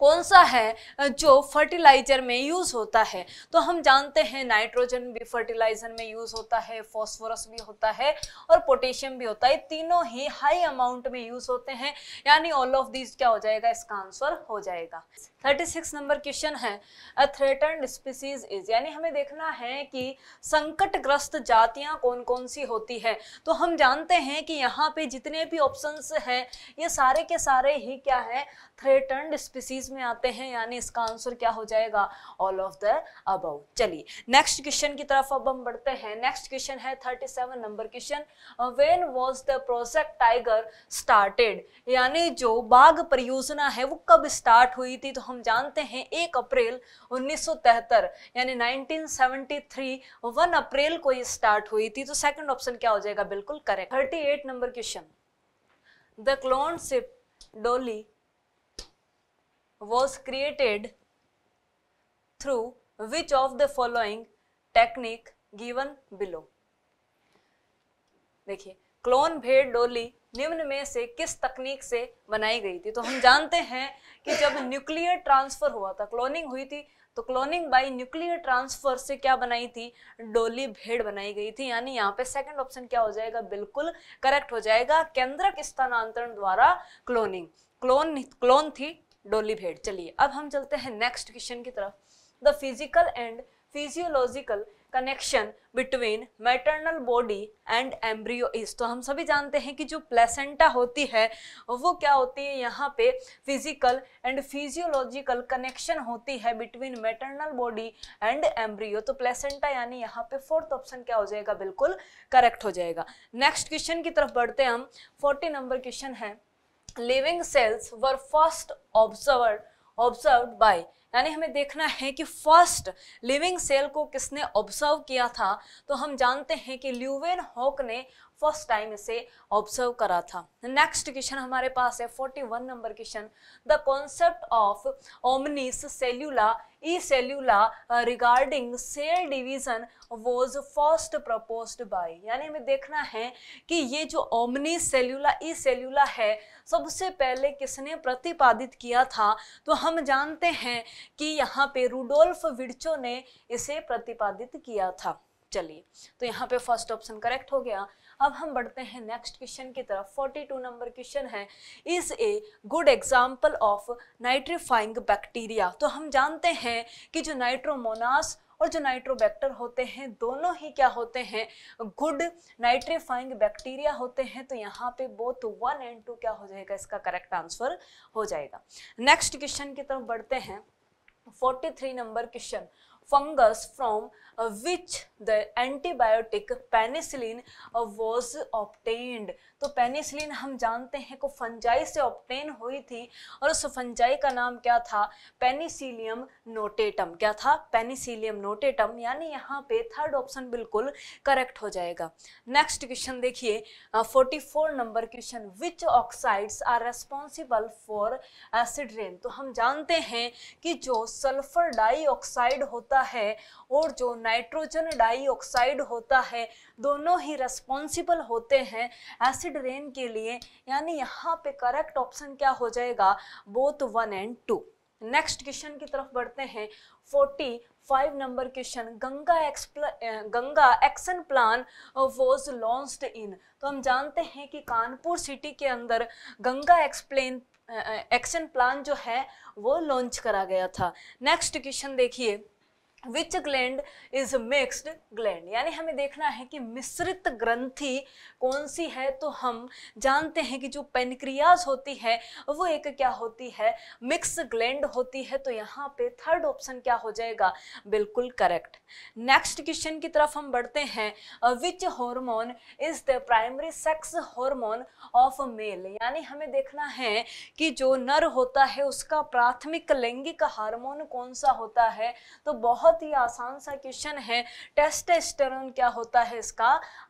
कौन सा है जो फर्टिलाइजर में यूज़ होता है तो हम जानते हैं नाइट्रोजन भी फर्टिलाइजर में यूज़ होता है फॉस्फोरस भी होता है और पोटेशियम भी होता है तीनों ही हाई अमाउंट में यूज़ होते हैं यानी ऑल ऑफ दीज क्या हो जाएगा इसका आंसर हो जाएगा थर्टी सिक्स नंबर क्वेश्चन है अ थ्रेटर्ड स्पीसीज इज यानी हमें देखना है कि संकटग्रस्त जातियां कौन कौन सी होती है तो हम जानते हैं कि यहाँ पे जितने भी ऑप्शंस हैं ये सारे के सारे ही क्या है थ्रेटन्ड स्पीसीज में आते हैं यानी इसका आंसर क्या हो जाएगा ऑल ऑफ द अबव चलिए नेक्स्ट क्वेश्चन की तरफ अब हम बढ़ते हैं नेक्स्ट क्वेश्चन है thirty seven number question when was the Project Tiger started यानी जो बाघ परियोजना है वो कब स्टार्ट हुई थी तो हम जानते हैं एक अप्रैल 1973 यानी 1973 वन अप्रैल को ये स्टार्ट हुई थी तो सेकंड ऑप्शन क्या हो जाएगा बिल्कुल correct 38 number question the clone sheep Dolly was created through which of the following technique given below देखिए क्लोन भेड़ डोली निम्न में से किस तकनीक से बनाई गई थी तो हम जानते हैं कि जब न्यूक्लियर ट्रांसफर हुआ था क्लोनिंग हुई थी तो क्लोनिंग बाय न्यूक्लियर ट्रांसफर से क्या बनाई थी डोली भेड़ बनाई गई थी यानी यहाँ पे सेकंड ऑप्शन क्या हो जाएगा बिल्कुल करेक्ट हो जाएगा केंद्रक स्थानांतरण द्वारा क्लोनिंग क्लोन क्लोन थी डोली भेड़ चलिए अब हम चलते हैं नेक्स्ट क्वेश्चन की तरफ the physical and physiological connection between maternal body and embryo is तो हम सभी जानते हैं कि जो प्लेसेंटा होती है वो क्या होती है यहाँ पे फिजिकल एंड फिजियोलॉजिकल कनेक्शन होती है between maternal body and embryo तो प्लेसेंटा यानी यहाँ पे फोर्थ ऑप्शन क्या हो जाएगा बिल्कुल करेक्ट हो जाएगा नेक्स्ट क्वेश्चन की तरफ बढ़ते हैं हम फोर्टी नंबर क्वेश्चन है living cells were first observe observe by यानी हमें देखना है कि फर्स्ट लिविंग सेल को किसने ऑब्जर्व किया था तो हम जानते हैं कि ल्यूवेन हॉक ने फर्स्ट टाइम इसे ऑब्जर्व करा था नेक्स्ट क्वेश्चन हमारे पास है 41 number question the concept of omnis cellula e cellula regarding cell division was first proposed by यानी हमें देखना है कि ये जो ओमनी सेल्यूला ई सेल्यूला है सबसे पहले किसने प्रतिपादित किया था तो हम जानते हैं कि यहाँ पे रूडोल्फ विडचो ने इसे प्रतिपादित किया था चलिए तो यहाँ पे फर्स्ट ऑप्शन करेक्ट हो गया अब हम बढ़ते हैं नेक्स्ट क्वेश्चन की तरफ 42 नंबर क्वेश्चन है is a good example of nitrifying bacteria तो हम जानते हैं कि जो नाइट्रोमोनास और जो नाइट्रोबैक्टर होते हैं दोनों ही क्या होते हैं गुड नाइट्रीफाइंग बैक्टीरिया होते हैं तो यहाँ पे बोथ वन एंड टू क्या हो जाएगा इसका करेक्ट आंसर हो जाएगा नेक्स्ट क्वेश्चन की तरफ बढ़ते हैं 43 number question fungus from uh, which the antibiotic penicillin uh, was obtained. तो penicillin हम जानते हैं को फंजाई से ऑप्टेन हुई थी और उस फंजाई का नाम क्या था पेनिसिलियम नोटेटम क्या था पेनिसिलियम नोटेटम यानी यहाँ पे थर्ड ऑप्शन बिल्कुल करेक्ट हो जाएगा नेक्स्ट क्वेश्चन देखिए forty four number question which oxides are responsible for acid rain तो हम जानते हैं कि जो सल्फर डाइऑक्साइड होता होता है और जो नाइट्रोजन डाइऑक्साइड होता है दोनों ही रेस्पॉन्सिबल होते हैं एसिड रेन के लिए यानी यहाँ पे करेक्ट ऑप्शन क्या हो जाएगा both one and two next question की तरफ बढ़ते हैं forty five number question Ganga एक्सप्ल Ganga action plan was launched in तो हम जानते हैं कि कानपुर सिटी के अंदर गंगा एक्सप्लेन एक्शन प्लान जो है वो लॉन्च करा गया था नेक्स्ट क्वेश्चन देखिए which gland is mixed gland यानी हमें देखना है कि मिश्रित ग्रंथि कौन सी है तो हम जानते हैं कि जो पेनक्रियाज होती है वो एक क्या होती है मिक्स ग्लैंड होती है तो यहाँ पे थर्ड ऑप्शन क्या हो जाएगा बिल्कुल करेक्ट नेक्स्ट क्वेश्चन की तरफ हम बढ़ते हैं which hormone is the primary sex hormone of male यानी हमें देखना है कि जो नर होता है उसका प्राथमिक लैंगिक हार्मोन कौन सा होता है तो बहुत बहुत ही आसान सा क्वेश्चन है टेस्टेस्टेरोन क्या होता है इसका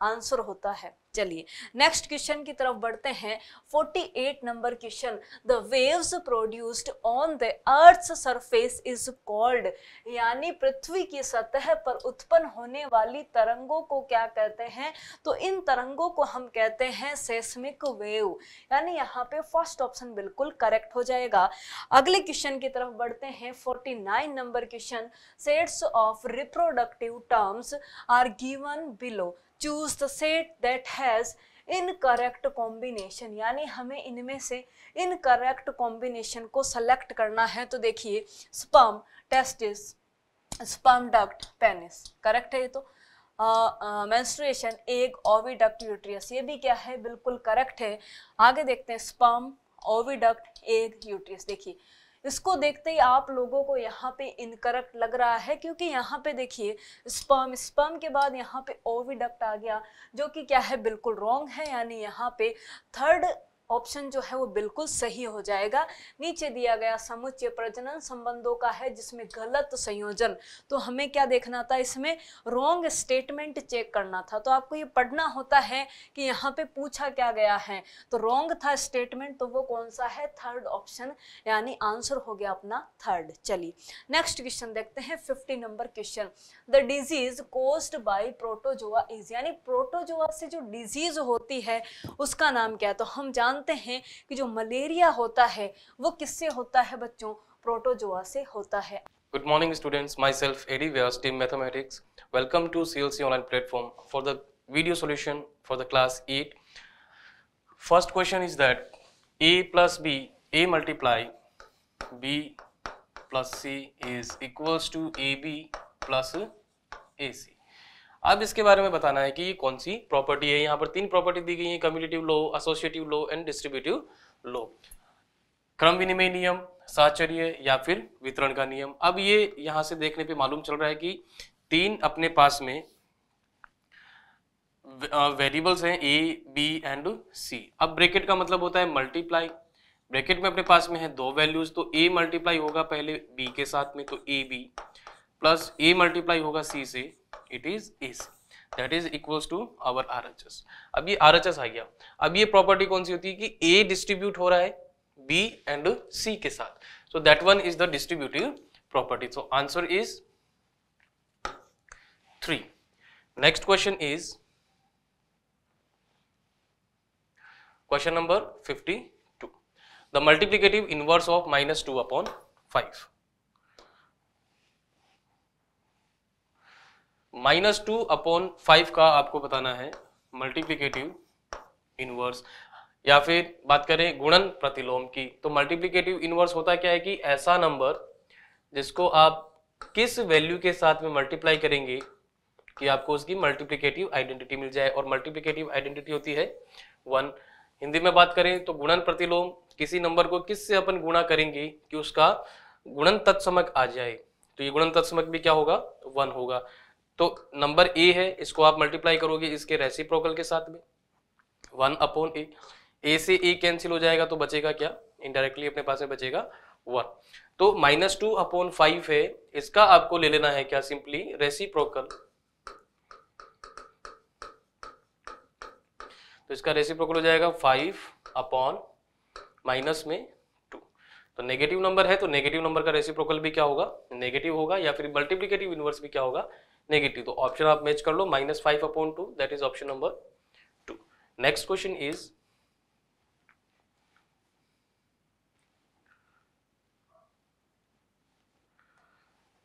आंसर होता है चलिए नेक्स्ट क्वेश्चन की तरफ बढ़ते हैं 48 number question the waves produced on the earth surface is called यानी पृथ्वी की सतह पर उत्पन्न होने वाली तरंगों को क्या कहते हैं तो इन तरंगों को हम कहते हैं सेस्मिक वेव यानी यहाँ पे फर्स्ट ऑप्शन बिल्कुल करेक्ट हो जाएगा अगले क्वेश्चन की तरफ बढ़ते हैं forty number question sets of reproductive terms are given below choose the set that has incorrect combination यानी हमें इनमें से इनकरेक्ट कॉम्बिनेशन को सेलेक्ट करना है तो देखिए sperm testis sperm duct penis correct है ये तो मेंस्ट्रुएशन एग ओविडक्ट यूट्रियस ये भी क्या है बिल्कुल करेक्ट है आगे देखते हैं स्पम ओविडक्ट एग यूट्रियस देखिए इसको देखते ही आप लोगों को यहाँ पे इनकरेक्ट लग रहा है क्योंकि यहाँ पे देखिए स्पर्म स्पर्म के बाद यहाँ पे ओविडक्ट आ गया जो कि क्या है बिल्कुल रॉन्ग है यानी यहाँ पे थर्ड ऑप्शन जो है वो बिल्कुल सही हो जाएगा नीचे दिया गया समुच्चय प्रजनन संबंधों का है जिसमें गलत संयोजन तो हमें क्या देखना था इसमें रॉन्ग स्टेटमेंट चेक करना था तो आपको ये पढ़ना होता है कि यहाँ पे पूछा क्या गया है तो रॉन्ग था स्टेटमेंट तो वो कौन सा है थर्ड ऑप्शन यानी आंसर हो गया अपना थर्ड चलिए नेक्स्ट क्वेश्चन देखते हैं fifty number question the disease caused by protozoa is यानी प्रोटोजोआ से जो डिजीज होती है उसका नाम क्या है तो हम जान जानते हैं कि जो मलेरिया होता है वो किससे होता है बच्चों प्रोटोजोआ से होता है good morning students myself एडी व्यवर्स team mathematics welcome to C L C online platform for the video solution for the class eight first question is that A plus B A multiply B plus C is equals to A B plus A C अब इसके बारे में बताना है कि ये कौन सी property है यहाँ पर तीन प्रॉपर्टी दी गई है commutative law associative law and distributive law क्रम विनिमय नियम साचर्य या फिर वितरण का नियम अब ये यहां से देखने पे मालूम चल रहा है कि तीन अपने पास में वेरिएबल्स हैं ए बी एंड सी अब ब्रैकेट का मतलब होता है मल्टीप्लाई ब्रैकेट में अपने पास में है दो वैल्यूज तो ए मल्टीप्लाई होगा पहले बी के साथ में तो A B plus A multiply होगा सी से it is A C that is equals to our R H S अब ये आर एच एस आ गया अब ये प्रॉपर्टी कौन सी होती है कि ए डिस्ट्रीब्यूट हो रहा है बी एंड सी के साथ so that one is the distributive property so answer is three next question is question number 52 the multiplicative inverse of minus 2 upon 5 minus two upon five का आपको बताना है मल्टीप्लीकेटिव इनवर्स या फिर बात करें गुणन प्रतिलोम की तो मल्टीप्लीकेटिव इनवर्स होता क्या है कि ऐसा नंबर जिसको आप किस वैल्यू के साथ में मल्टीप्लाई करेंगे कि आपको उसकी मल्टीप्लीकेटिव आइडेंटिटी मिल जाए और मल्टीप्लीकेटिव आइडेंटिटी होती है वन हिंदी में बात करें तो गुणन प्रतिलोम किसी नंबर को किस से अपन गुणा करेंगे कि उसका गुणन तत्समक आ जाए तो ये गुणन तत्समक भी क्या होगा वन होगा तो नंबर ए है इसको आप मल्टीप्लाई करोगे इसके रेसिप्रोकल के साथ में वन अपॉन ए ए से ए कैंसिल हो जाएगा तो बचेगा क्या इनडायरेक्टली अपने पास में बचेगा वन तो माइनस टू अपॉन फाइव है इसका आपको ले लेना है क्या सिंपली रेसिप्रोकल तो इसका रेसिप्रोकल हो जाएगा फाइव अपॉन माइनस में टू तो नेगेटिव नंबर है तो नेगेटिव नंबर का रेसिप्रोकल भी क्या होगा नेगेटिव होगा या फिर मल्टीप्लीकेटिव इनवर्स भी क्या होगा नेगेटिव तो ऑप्शन आप मैच कर लो minus five upon two that is option number two next question is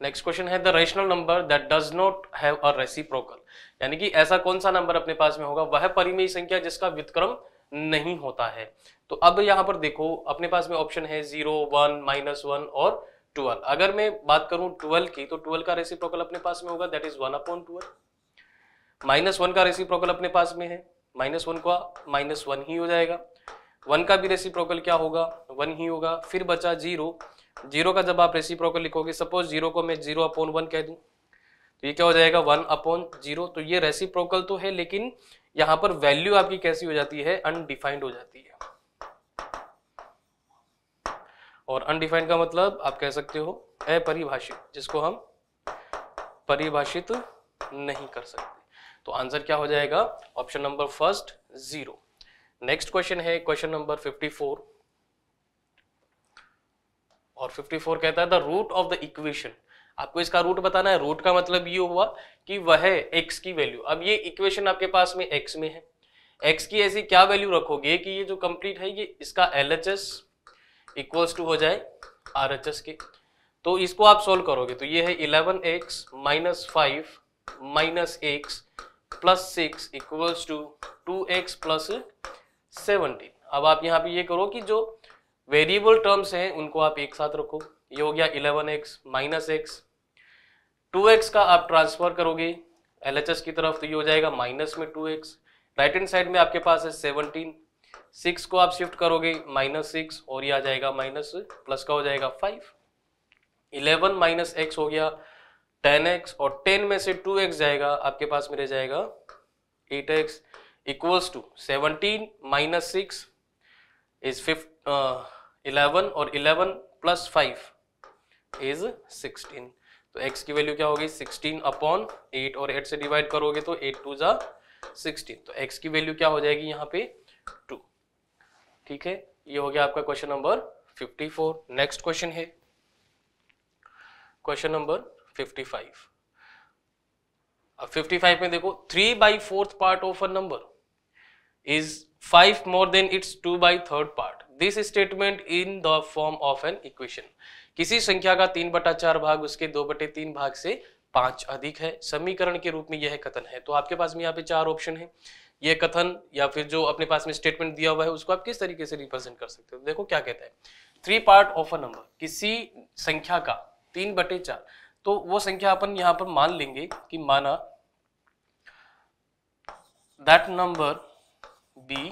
next question है the rational number that does not have a reciprocal यानी कि ऐसा कौन सा नंबर अपने पास में होगा वह परिमेय संख्या जिसका व्युतक्रम नहीं होता है तो अब यहां पर देखो अपने पास में ऑप्शन है जीरो वन माइनस वन और ट्वेल्व अगर मैं बात करूं ट्वेल्व की तो ट्वेल्व का रेसिप्रोकल अपने पास में होगा that is one upon twelve minus one का रेसिप्रोकल अपने पास में है माइनस वन का माइनस वन ही हो जाएगा वन का भी रेसिप्रोकल क्या होगा वन ही होगा फिर बचा जीरो जीरो का जब आप रेसिप्रोकल लिखोगे सपोज जीरो को मैं जीरो अपॉन वन कह दूं तो ये क्या हो जाएगा वन अपॉन जीरो तो ये रेसिप्रोकल तो है लेकिन यहाँ पर वैल्यू आपकी कैसी हो जाती है अनडिफाइंड हो जाती है और अनडिफाइंड का मतलब आप कह सकते हो अपरिभाषित जिसको हम परिभाषित नहीं कर सकते तो आंसर क्या हो जाएगा option number first zero next question है क्वेश्चन नंबर 54 और 54 कहता है the root of the equation आपको इसका रूट बताना है रूट का मतलब ये हुआ कि वह एक्स की वैल्यू अब ये इक्वेशन आपके पास में एक्स में है एक्स की ऐसी क्या वैल्यू रखोगे कि ये जो कंप्लीट है ये इसका L H S equals to हो जाए आर एच एस के तो इसको आप सोल्व करोगे तो ये है eleven X minus five minus X plus six equals to two X plus seventeen अब आप यहाँ पे ये करो कि जो वेरिएबल टर्म्स हैं उनको आप एक साथ रखो ये हो गया eleven X minus X two X का आप ट्रांसफर करोगे एल एच एस की तरफ तो ये हो जाएगा माइनस में two X right hand side में आपके पास है सेवनटीन सिक्स को आप शिफ्ट करोगे माइनस सिक्स और ये आ जाएगा माइनस प्लस का हो जाएगा फाइव इलेवन माइनस एक्स हो गया टेन एक्स और टेन में से टू एक्स जाएगा आपके पास मेरे जाएगा eight X equals to seventeen minus six is fifteen eleven और eleven plus five is sixteen तो एक्स की वैल्यू क्या होगी सिक्सटीन अपॉन एट और एट से डिवाइड करोगे तो एट टू जा सिक्सटीन तो एक्स की वैल्यू क्या हो जाएगी यहाँ पे टू ठीक है ये हो गया आपका क्वेश्चन नंबर 54 नेक्स्ट क्वेश्चन है क्वेश्चन नंबर 55 अब 55 में देखो three by fourth part of a number is five more than its two by third part this statement in the form of an equation किसी संख्या का तीन बटा चार भाग उसके दो बटे तीन भाग से पांच अधिक है समीकरण के रूप में यह कथन है तो आपके पास में यहाँ पे चार ऑप्शन है ये कथन या फिर जो अपने पास में स्टेटमेंट दिया हुआ है उसको आप किस तरीके से रिप्रेजेंट कर सकते हो देखो क्या कहता है three part of a number किसी संख्या का तीन बटे चार तो वो संख्या अपन यहां पर मान लेंगे कि माना दैट नंबर बी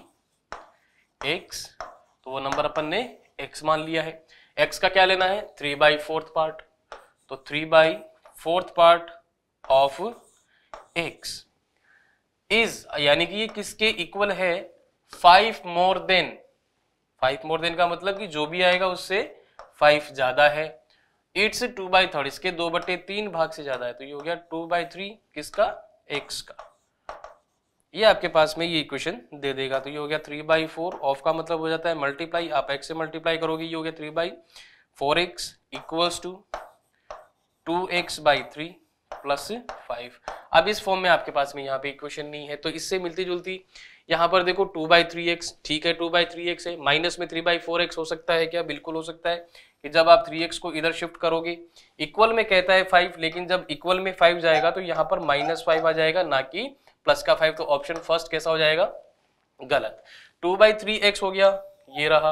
एक्स तो वो नंबर अपन ने एक्स मान लिया है एक्स का क्या लेना है थ्री बाई फोर्थ पार्ट तो three by fourth part of X is यानी कि ये किसके इक्वल है five more than five more than का मतलब कि जो भी आएगा उससे फाइव ज्यादा है एट से टू बाई थर्ड इसके दो बटे तीन भाग से ज्यादा है तो ये हो गया टू बाई थ्री किसका एक्स का ये आपके पास में ये इक्वेशन दे देगा तो ये हो गया थ्री बाई फोर ऑफ का मतलब हो जाता है मल्टीप्लाई आप एक्स से मल्टीप्लाई करोगे ये हो गया three by four X equals to two X by three plus five अब इस फॉर्म में आपके पास में यहाँ पे इक्वेशन नहीं है तो इससे मिलती जुलती यहाँ पर देखो टू बाई थ्री एक्स ठीक है टू बाई थ्री एक्स है माइनस में थ्री बाई फोर एक्स हो सकता है क्या बिल्कुल हो सकता है कि जब आप थ्री एक्स को इधर शिफ्ट करोगे इक्वल में कहता है फाइव लेकिन जब इक्वल में फाइव जाएगा तो यहाँ पर माइनस फाइव आ जाएगा ना कि प्लस का फाइव तो ऑप्शन फर्स्ट कैसा हो जाएगा गलत टू बाई थ्री एक्स हो गया ये रहा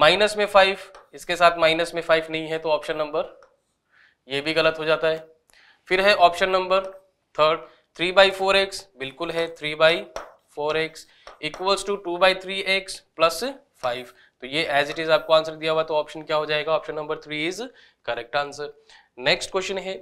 माइनस में फाइव इसके साथ माइनस में फाइव नहीं है तो ऑप्शन नंबर ये भी गलत हो जाता है फिर है option number third three by four X बिल्कुल है three by four X equals to two by three X plus five तो ये एज इट इज आपको आंसर दिया हुआ तो ऑप्शन क्या हो जाएगा option number three is correct answer next question है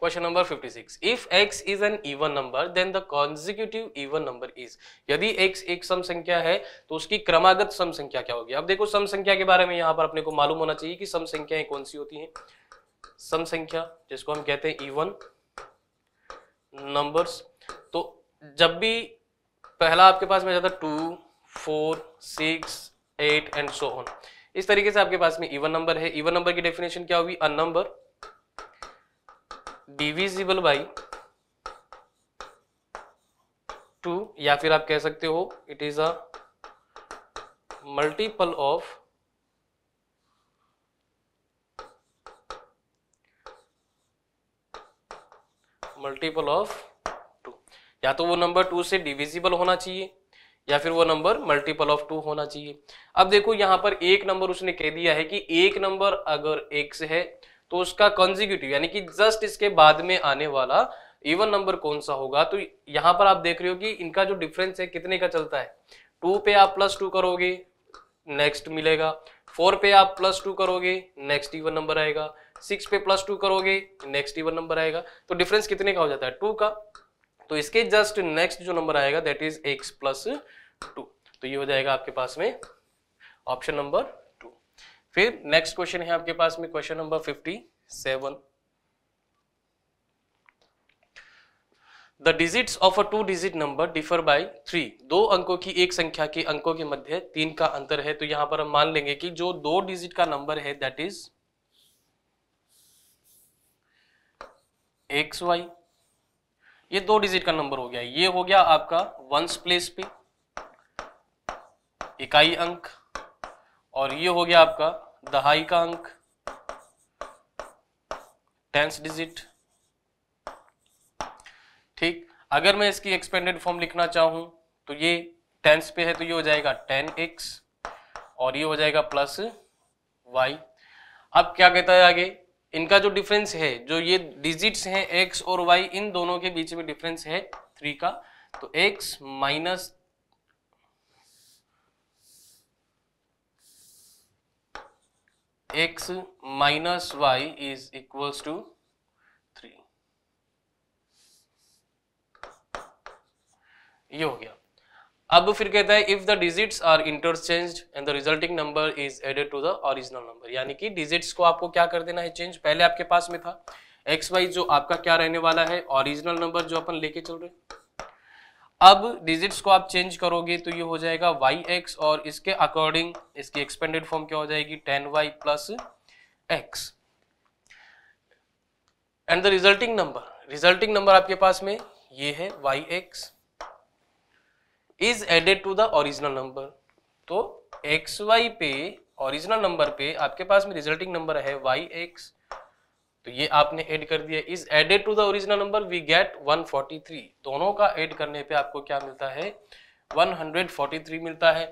question number 56 if X is an even number then the consecutive even number is यदि एक्स एक सम संख्या है तो उसकी क्रमागत सम संख्या क्या होगी अब देखो सम संख्या के बारे में यहां पर अपने को मालूम होना चाहिए कि सम संख्याएं कौन सी होती हैं सम संख्या जिसको हम कहते हैं इवन नंबर्स तो जब भी पहला आपके पास में जाता two four six eight and so on इस तरीके से आपके पास में इवन नंबर है इवन नंबर की डेफिनेशन क्या होगी a number divisible by two या फिर आप कह सकते हो it is a multiple of multiple of two या तो वो नंबर टू से डिविजिबल होना चाहिए या फिर वो नंबर मल्टीपल ऑफ टू होना चाहिए अब देखो यहां पर एक नंबर उसने कह दिया है कि एक नंबर अगर एक से है तो उसका कॉन्जिक्यूटिव यानी कि जस्ट इसके बाद में आने वाला इवन नंबर कौन सा होगा तो यहाँ पर आप देख रहे हो कि इनका जो डिफरेंस है कितने का चलता है टू पे आप प्लस टू करोगे नेक्स्ट मिलेगा फोर पे आप प्लस टू करोगे नेक्स्ट इवन नंबर आएगा सिक्स पे प्लस टू करोगे नेक्स्ट इवन नंबर आएगा तो डिफरेंस कितने का हो जाता है टू का तो इसके जस्ट नेक्स्ट जो नंबर आएगा that is X plus two तो ये हो जाएगा आपके पास में ऑप्शन नंबर फिर नेक्स्ट क्वेश्चन है आपके पास में question number fifty seven the digits of a two digit number differ by three दो अंकों की एक संख्या के अंकों के मध्य तीन का अंतर है तो यहां पर हम मान लेंगे कि जो दो डिजिट का नंबर है दैट इज एक्स वाई ये दो डिजिट का नंबर हो गया ये हो गया आपका वंस प्लेस पे इकाई अंक और ये हो गया आपका दहाई का अंक टेंस डिजिट ठीक अगर मैं इसकी एक्सपेंडेड फॉर्म लिखना चाहूं तो ये टेंस पे है तो ये हो जाएगा टेन एक्स और ये हो जाएगा प्लस वाई अब क्या कहता है आगे इनका जो डिफरेंस है जो ये डिजिट्स हैं एक्स और वाई इन दोनों के बीच में डिफरेंस है थ्री का तो X minus X minus Y is equal to three ये हो गया अब फिर कहता है if the digits are interchanged and the resulting number is added to the original number यानी कि डिजिट्स को आपको क्या कर देना है चेंज पहले आपके पास में था एक्स वाई जो आपका क्या रहने वाला है ओरिजिनल नंबर जो अपन लेके चल रहे हैं अब डिजिट्स को आप चेंज करोगे तो ये हो जाएगा वाई एक्स और इसके अकॉर्डिंग इसकी एक्सपेंडेड फॉर्म क्या हो जाएगी ten Y plus X and the resulting number resulting number आपके पास में ये है Y X is added to the original number तो एक्स वाई पे ओरिजिनल नंबर पे आपके पास में रिजल्टिंग नंबर है वाई एक्स तो ये आपने ऐड कर दिया is added to the original number we get 143 दोनों का ऐड करने पे आपको क्या मिलता है 143 मिलता है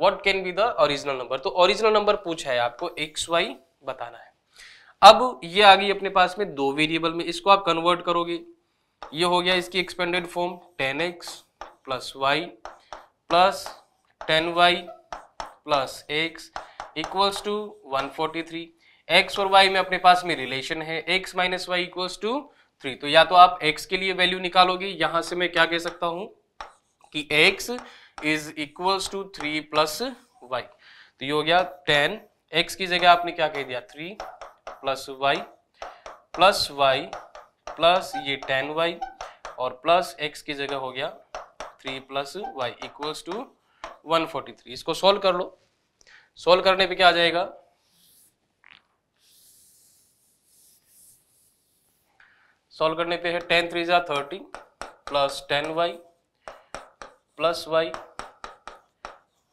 what can be the original number तो ओरिजिनल नंबर पूछा है आपको एक्स वाई बताना है अब ये आ गई अपने पास में दो वेरिएबल में इसको आप कन्वर्ट करोगे ये हो गया इसकी expanded form ten x plus y plus ten Y plus x equals to one forty three x और वाई में अपने पास में रिलेशन है x minus y equals to three तो या तो आप एक्स के लिए वैल्यू निकालोगे यहां से मैं क्या कह सकता हूं कि x is equal to three plus y तो ये हो गया टेन एक्स की जगह आपने क्या कह दिया three plus y plus y plus ये टेन वाई और प्लस एक्स की जगह हो गया three plus y equals to one forty three इसको सॉल्व कर लो सॉल्व करने पे क्या आ जाएगा सॉल्व करने पे है टेन थ्री ज़ा thirty plus ten Y plus y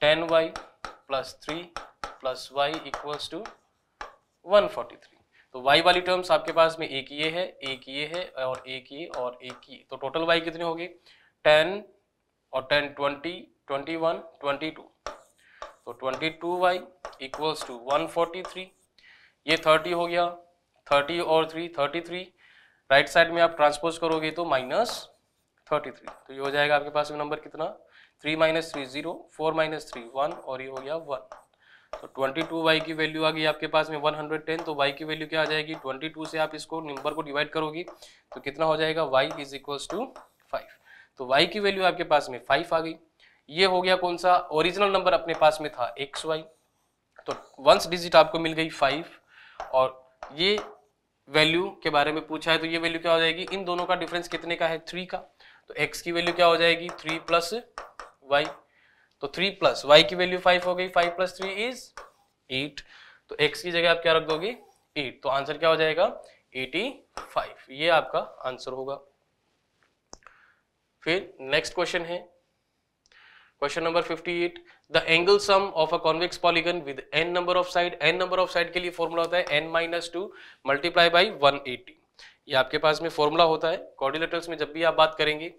ten Y plus three plus y equals to one forty three तो वाई वाली टर्म्स आपके पास में एक ये है एक ये है और एक ये और एक ये तो टोटल वाई कितने होगी टेन और ten twenty twenty one twenty two तो twenty two y equals to one forty three ये थर्टी हो गया थर्टी और three thirty three right right side में आप ट्रांसपोज करोगे तो माइनस थर्टी थ्री तो ये हो जाएगा आपके पास नंबर कितना three minus three zero four minus three one और ये हो गया वन तो ट्वेंटी टू वाई की वैल्यू आ गई आपके पास में वन हंड्रेड टेन तो वाई की वैल्यू क्या आ जाएगी ट्वेंटी टू से आप इसको नंबर को डिवाइड करोगी तो कितना हो जाएगा y is equals to five तो वाई की वैल्यू आपके पास में फाइव आ गई ये हो गया कौन सा ओरिजिनल नंबर अपने पास में था एक्स वाई तो वंस डिजिट आपको मिल गई फाइव और ये वैल्यू के बारे में पूछा है तो ये वैल्यू क्या हो जाएगी इन दोनों का डिफरेंस कितने का है थ्री का तो एक्स की वैल्यू क्या हो जाएगी थ्री प्लस वाई तो थ्री प्लस वाई की वैल्यू फाइव हो गई five plus three is eight तो एक्स की जगह आप क्या रख दोगे एट तो आंसर क्या हो जाएगा एटी फाइव ये आपका आंसर होगा फिर नेक्स्ट क्वेश्चन है question number fifty eight the angle sum of a convex polygon with n number of side n number of side के लिए फॉर्मूला होता है n minus two multiply by one eighty ये आपके पास में फॉर्मूला होता है कॉर्डिलेटर्स में जब भी आप बात करेंगे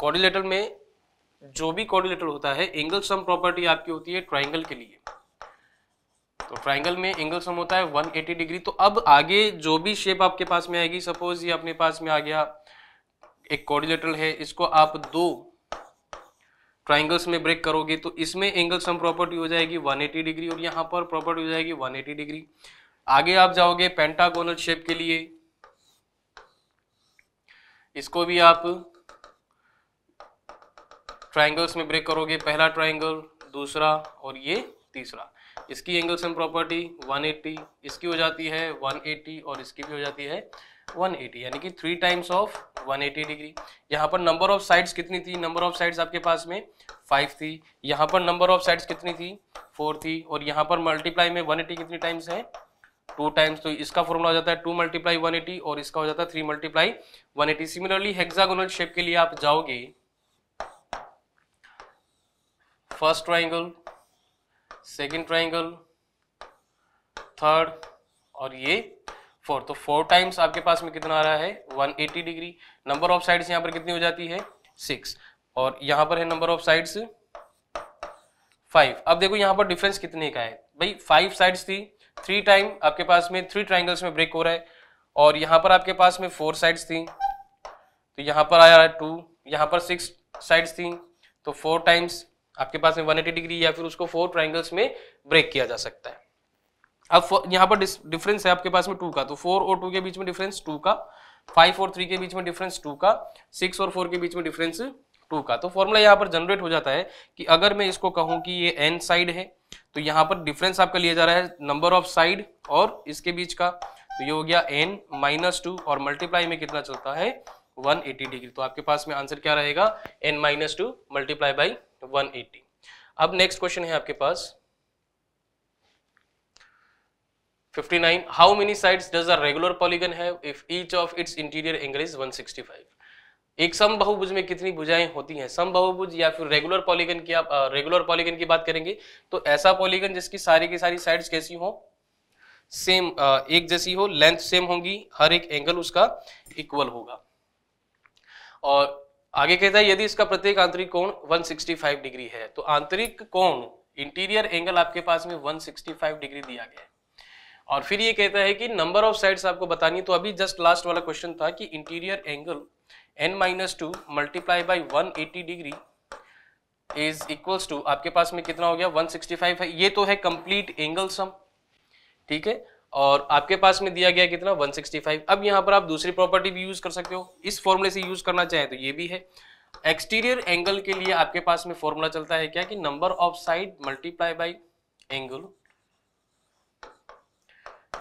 कॉर्डिलेटर तो में जो भी कॉर्डिलेटर होता है एंगल सम प्रॉपर्टी आपकी होती है ट्राइंगल के लिए तो ट्राइंगल में एंगल सम होता है 180 डिग्री तो अब आगे जो भी शेप आपके पास में आएगी सपोज ये अपने पास में आ गया एक कोर्डिलेटर है इसको आप दो ट्राइंगल्स में ब्रेक करोगे तो इसमें एंगल सम प्रॉपर्टी हो जाएगी 180 डिग्री और यहाँ पर प्रॉपर्टी हो जाएगी 180 डिग्री आगे आप जाओगे पेंटागोनल शेप के लिए इसको भी आप ट्राइंगल्स में ब्रेक करोगे पहला ट्राइंगल दूसरा और ये तीसरा इसकी एंगल सम प्रॉपर्टी 180 इसकी हो जाती है 180 और इसकी भी हो जाती है 180 यानी कि थ्री टाइम्स ऑफ 180 डिग्री यहाँ पर नंबर ऑफ साइड्स कितनी थी नंबर ऑफ साइड्स आपके पास में फाइव थी यहाँ पर नंबर ऑफ साइड्स कितनी थी फोर थी और यहाँ पर मल्टीप्लाई में 180 कितनी टाइम्स है टू टाइम्स तो इसका फॉर्मूला हो जाता है टू मल्टीप्लाई वन और इसका हो जाता है three multiply one similarly hexagonal shape के लिए आप जाओगे first triangle second triangle third और ये फोर तो फोर टाइम्स आपके पास में कितना आ रहा है 180 डिग्री नंबर ऑफ साइड्स यहां पर कितनी हो जाती है सिक्स और यहां पर है नंबर ऑफ साइड्स फाइव अब देखो यहां पर डिफरेंस कितने का है भाई फाइव साइड्स थी थ्री टाइम आपके पास में थ्री ट्राइंगल्स में ब्रेक हो रहा है और यहां पर आपके पास में फोर साइड्स थी तो यहां पर आया टू यहां पर सिक्स साइड्स थी तो फोर टाइम्स आपके पास में 180 डिग्री या फिर उसको फोर ट्राइंगल्स में ब्रेक किया जा सकता है अब यहाँ पर डिफरेंस है आपके पास में टू का तो फोर और टू के बीच में डिफरेंस टू का फाइव और थ्री के बीच में डिफरेंस टू का सिक्स और फोर के बीच में डिफरेंस टू का तो फॉर्मूला यहाँ पर जनरेट हो जाता है कि अगर मैं इसको कहूँ कि ये एन साइड है तो यहाँ पर डिफरेंस आपका लिया जा रहा है नंबर ऑफ साइड और इसके बीच का तो ये हो गया एन माइनस टू और मल्टीप्लाई में कितना चलता है 180 डिग्री तो आपके पास में आंसर क्या रहेगा n minus two multiply by 180 अब नेक्स्ट क्वेश्चन है आपके पास 59 how many sides does a regular polygon have if each of its interior angle is 165 एक सम बहुभुज में कितनी भुजाएं होती हैं सम बहुभुज या फिर रेगुलर पॉलीगन की आप रेगुलर पॉलीगन की बात करेंगे तो ऐसा पॉलीगन जिसकी सारी की सारी साइड्स कैसी हो सेम एक जैसी हो लेंथ सेम होंगी हर एक एंगल उसका इक्वल होगा और आगे कहता है यदि इसका प्रत्येक आंतरिक कोण 165 डिग्री है तो आंतरिक कोण इंटीरियर एंगल आपके पास में 165 डिग्री दिया गया है और फिर ये कहता है कि नंबर ऑफ साइड्स आपको बतानी तो अभी जस्ट लास्ट वाला क्वेश्चन था कि interior angle n minus two multiply by one degree is equals to आपके पास में कितना हो गया 165 है ये तो है कंप्लीट एंगल सम ठीक है और आपके पास में दिया गया कितना 165 अब यहाँ पर आप दूसरी प्रॉपर्टी भी यूज कर सकते हो इस फॉर्मूले से यूज करना चाहें तो ये भी है एक्सटीरियर एंगल के लिए आपके पास में फॉर्मूला चलता है क्या कि number of side multiply by angle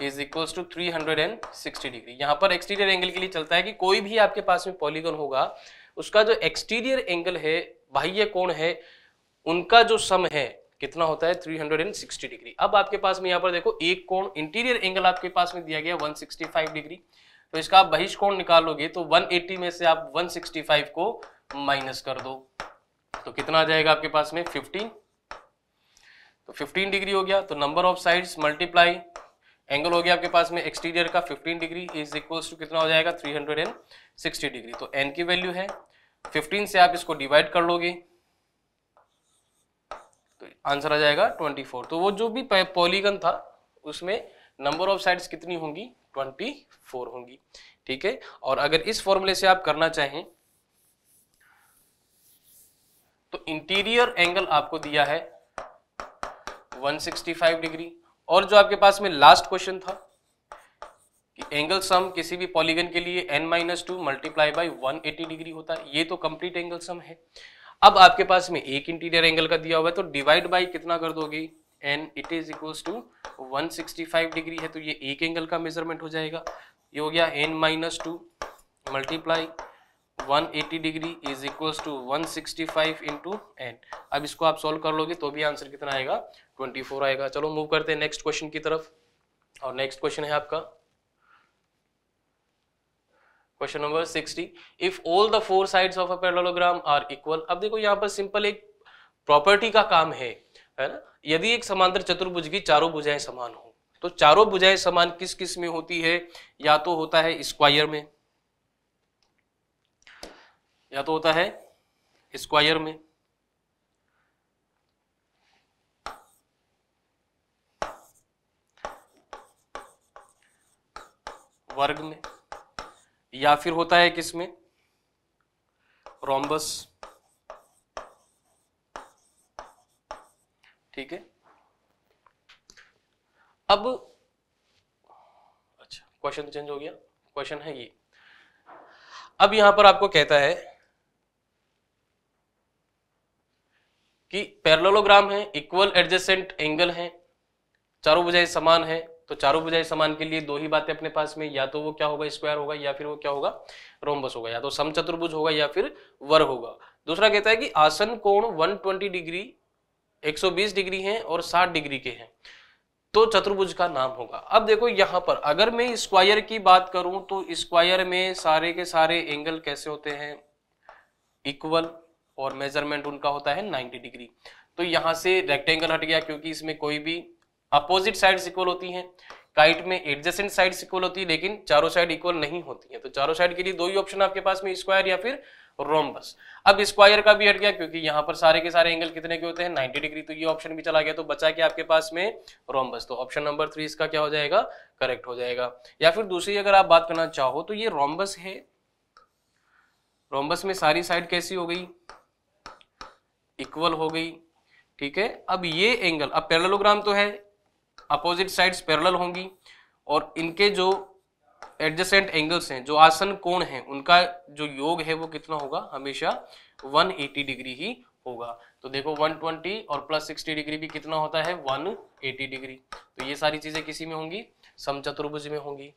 is equals to 360 degree यहाँ पर एक्सटीरियर एंगल के लिए चलता है कि कोई भी आपके पास में पॉलीगन होगा उसका जो एक्सटीरियर एंगल है बाह्य कोण है उनका जो सम है कितना होता है 360 डिग्री अब आपके पास में यहाँ पर देखो एक कोण इंटीरियर एंगल आपके पास में दिया गया 165 डिग्री तो इसका आप बहिष्कोण निकालोगे तो 180 में से आप 165 को माइनस कर दो तो कितना आ जाएगा आपके पास में 15 तो 15 डिग्री हो गया तो number of sides multiply angle हो गया आपके पास में एक्सटीरियर का fifteen degree is equals to कितना हो जाएगा थ्री डिग्री तो एन की वैल्यू है फिफ्टीन से आप इसको डिवाइड कर लोगे आंसर आ जाएगा 24 तो वो जो भी पॉलीगन था उसमें नंबर ऑफ साइड्स कितनी होंगी 24 होंगी ठीक है और अगर इस फॉर्मूले से आप करना चाहें तो इंटीरियर एंगल आपको दिया है 165 डिग्री और जो आपके पास में लास्ट क्वेश्चन था कि एंगल सम किसी भी पॉलीगन के लिए n minus two multiply by one degree होता है ये तो कंप्लीट एंगल सम है अब आपके पास में एक इंटीरियर एंगल का दिया हुआ है तो डिवाइड बाई कितना कर दोगे n it is equal to 165 degree है तो ये एक एंगल का मेजरमेंट हो जाएगा ये हो गया n minus two multiply eighty degree is equal to 165 sixty into n अब इसको आप सॉल्व कर लोगे तो भी आंसर कितना आएगा 24 आएगा चलो मूव करते हैं नेक्स्ट क्वेश्चन की तरफ और नेक्स्ट क्वेश्चन है आपका question number sixty if all the four sides of a parallelogram are equal अब देखो यहाँ पर सिंपल एक प्रॉपर्टी का काम है है ना यदि एक समांतर चतुर्भुज की चारों भुजाएं समान हो तो चारों भुजाएं समान किस किस में होती है या तो होता है स्क्वायर में या तो होता है स्क्वायर में वर्ग में या फिर होता है किसमें रोम्बस ठीक है अब अच्छा क्वेश्चन चेंज तो हो गया क्वेश्चन है ये अब यहां पर आपको कहता है कि पैरलोलोग्राम है इक्वल एडजेसेंट एंगल है चारों बजाय समान है तो चारों बुझाई समान के लिए दो ही बातें अपने पास में या तो वो क्या होगा स्क्वायर होगा या फिर वो क्या होगा रोमबस होगा या तो समचतुर्भुज होगा या फिर वर होगा दूसरा कहता है कि आसन कोण 120 डिग्री 120 डिग्री हैं और 60 डिग्री के हैं तो चतुर्भुज का नाम होगा अब देखो यहां पर अगर मैं स्क्वायर की बात करूं तो स्क्वायर में सारे के सारे एंगल कैसे होते हैं इक्वल और मेजरमेंट उनका होता है नाइनटी डिग्री तो यहां से रेक्टेंगल हट गया क्योंकि इसमें कोई भी अपोजिट साइड इक्वल होती हैं काइट में एडजेसेंट साइड इक्वल होती है लेकिन चारों साइड इक्वल नहीं होती है तो चारों साइड के लिए दो ही ऑप्शन आपके पास में स्क्वायर या फिर रोमबस अब स्क्वायर का भी हट गया क्योंकि यहां पर सारे के सारे एंगल कितने के होते हैं 90 डिग्री तो ये ऑप्शन भी चला गया तो बचा के आपके पास में रोमबस तो ऑप्शन नंबर थ्री इसका क्या हो जाएगा करेक्ट हो जाएगा या फिर दूसरी अगर आप बात करना चाहो तो ये रोमबस है रोमबस में सारी साइड कैसी हो गई इक्वल हो गई ठीक है अब ये एंगल अब पैरेललोग्राम तो है अपोजिट साइड्स पैरेलल होंगी और इनके जो एडजसेंट एंगल्स हैं जो आसन कोण हैं उनका जो योग है वो कितना होगा हमेशा 180 डिग्री ही होगा तो देखो 120 और प्लस 60 डिग्री भी कितना होता है 180 डिग्री तो ये सारी चीजें किसी में होंगी समचतुर्भुज में होंगी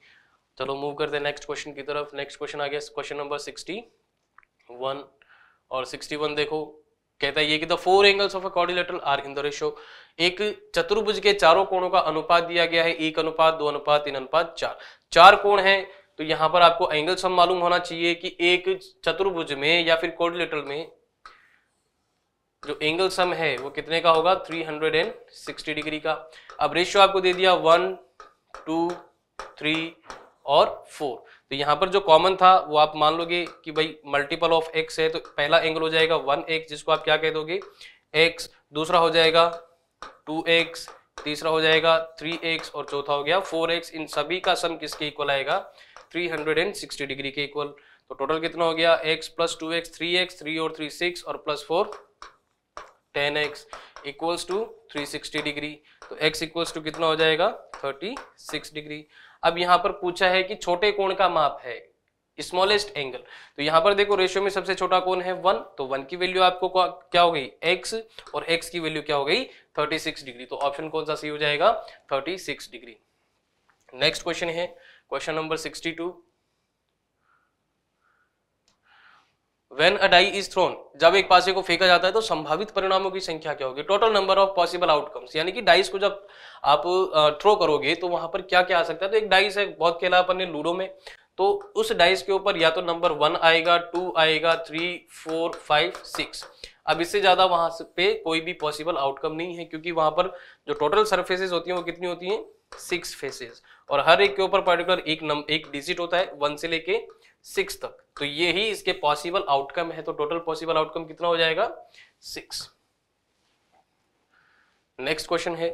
चलो मूव करते हैं नेक्स्ट क्वेश्चन की तरफ नेक्स्ट क्वेश्चन आ गया क्वेश्चन नंबर 61 और 61 देखो कहता है ये कि the four angles of a quadrilateral are in the ratio एक चतुर्भुज के चारों कोणों का अनुपात दिया गया है एक अनुपात दो अनुपात तीन अनुपात चार चार कोण है तो यहाँ पर आपको एंगल सम मालूम होना चाहिए कि एक चतुर्भुज में या फिर कोर्डिलेटर में जो एंगल सम है वो कितने का होगा 360 डिग्री का अब रेशियो आपको दे दिया वन टू थ्री और फोर तो यहाँ पर जो कॉमन था वो आप मान लोगे कि भाई मल्टीपल ऑफ एक्स है तो पहला एंगल हो जाएगा वन एक्स जिसको आप क्या कह दोगे एक्स दूसरा हो जाएगा टू एक्स तीसरा हो जाएगा थ्री एक्स और चौथा हो गया फोर एक्स इन सभी का सम किसके इक्वल आएगा three hundred and sixty degree के इक्वल तो टोटल कितना हो गया x plus two x three x three और थ्री सिक्स और plus four ten x equals to three sixty degree तो एक्स इक्वल्स टू कितना हो जाएगा थर्टी सिक्स डिग्री अब यहां पर पूछा है कि छोटे कोण का माप है स्मॉलेस्ट एंगल तो यहां पर देखो रेशियो में सबसे छोटा कौन है वन तो वन की वैल्यू आपको क्या हो गई एक्स और एक्स की वैल्यू क्या हो गई थर्टी सिक्स डिग्री तो ऑप्शन कौन सा सही हो जाएगा thirty six degree next question है question number sixty two when a die is thrown जब एक पासे को फेंका जाता है तो संभावित परिणामों की संख्या क्या होगी total number of possible outcomes यानी कि डाइस को जब आप थ्रो करोगे तो वहां पर क्या क्या आ सकता है तो एक डाइस है बहुत खेला अपन ने लूडो में तो उस डाइस के ऊपर या तो नंबर वन आएगा टू आएगा थ्री फोर फाइव सिक्स अब इससे ज़्यादा वहां पे कोई भी पॉसिबल आउटकम नहीं है क्योंकि वहां पर जो टोटल सरफेसेज होती हैं वो कितनी होती हैं सिक्स फेसेस और हर एक के ऊपर पर्टिकुलर एक नंबर एक डिजिट होता है वन से लेके सिक्स तक तो ये ही इसके पॉसिबल आउटकम है तो टोटल पॉसिबल आउटकम कितना हो जाएगा सिक्स नेक्स्ट क्वेश्चन है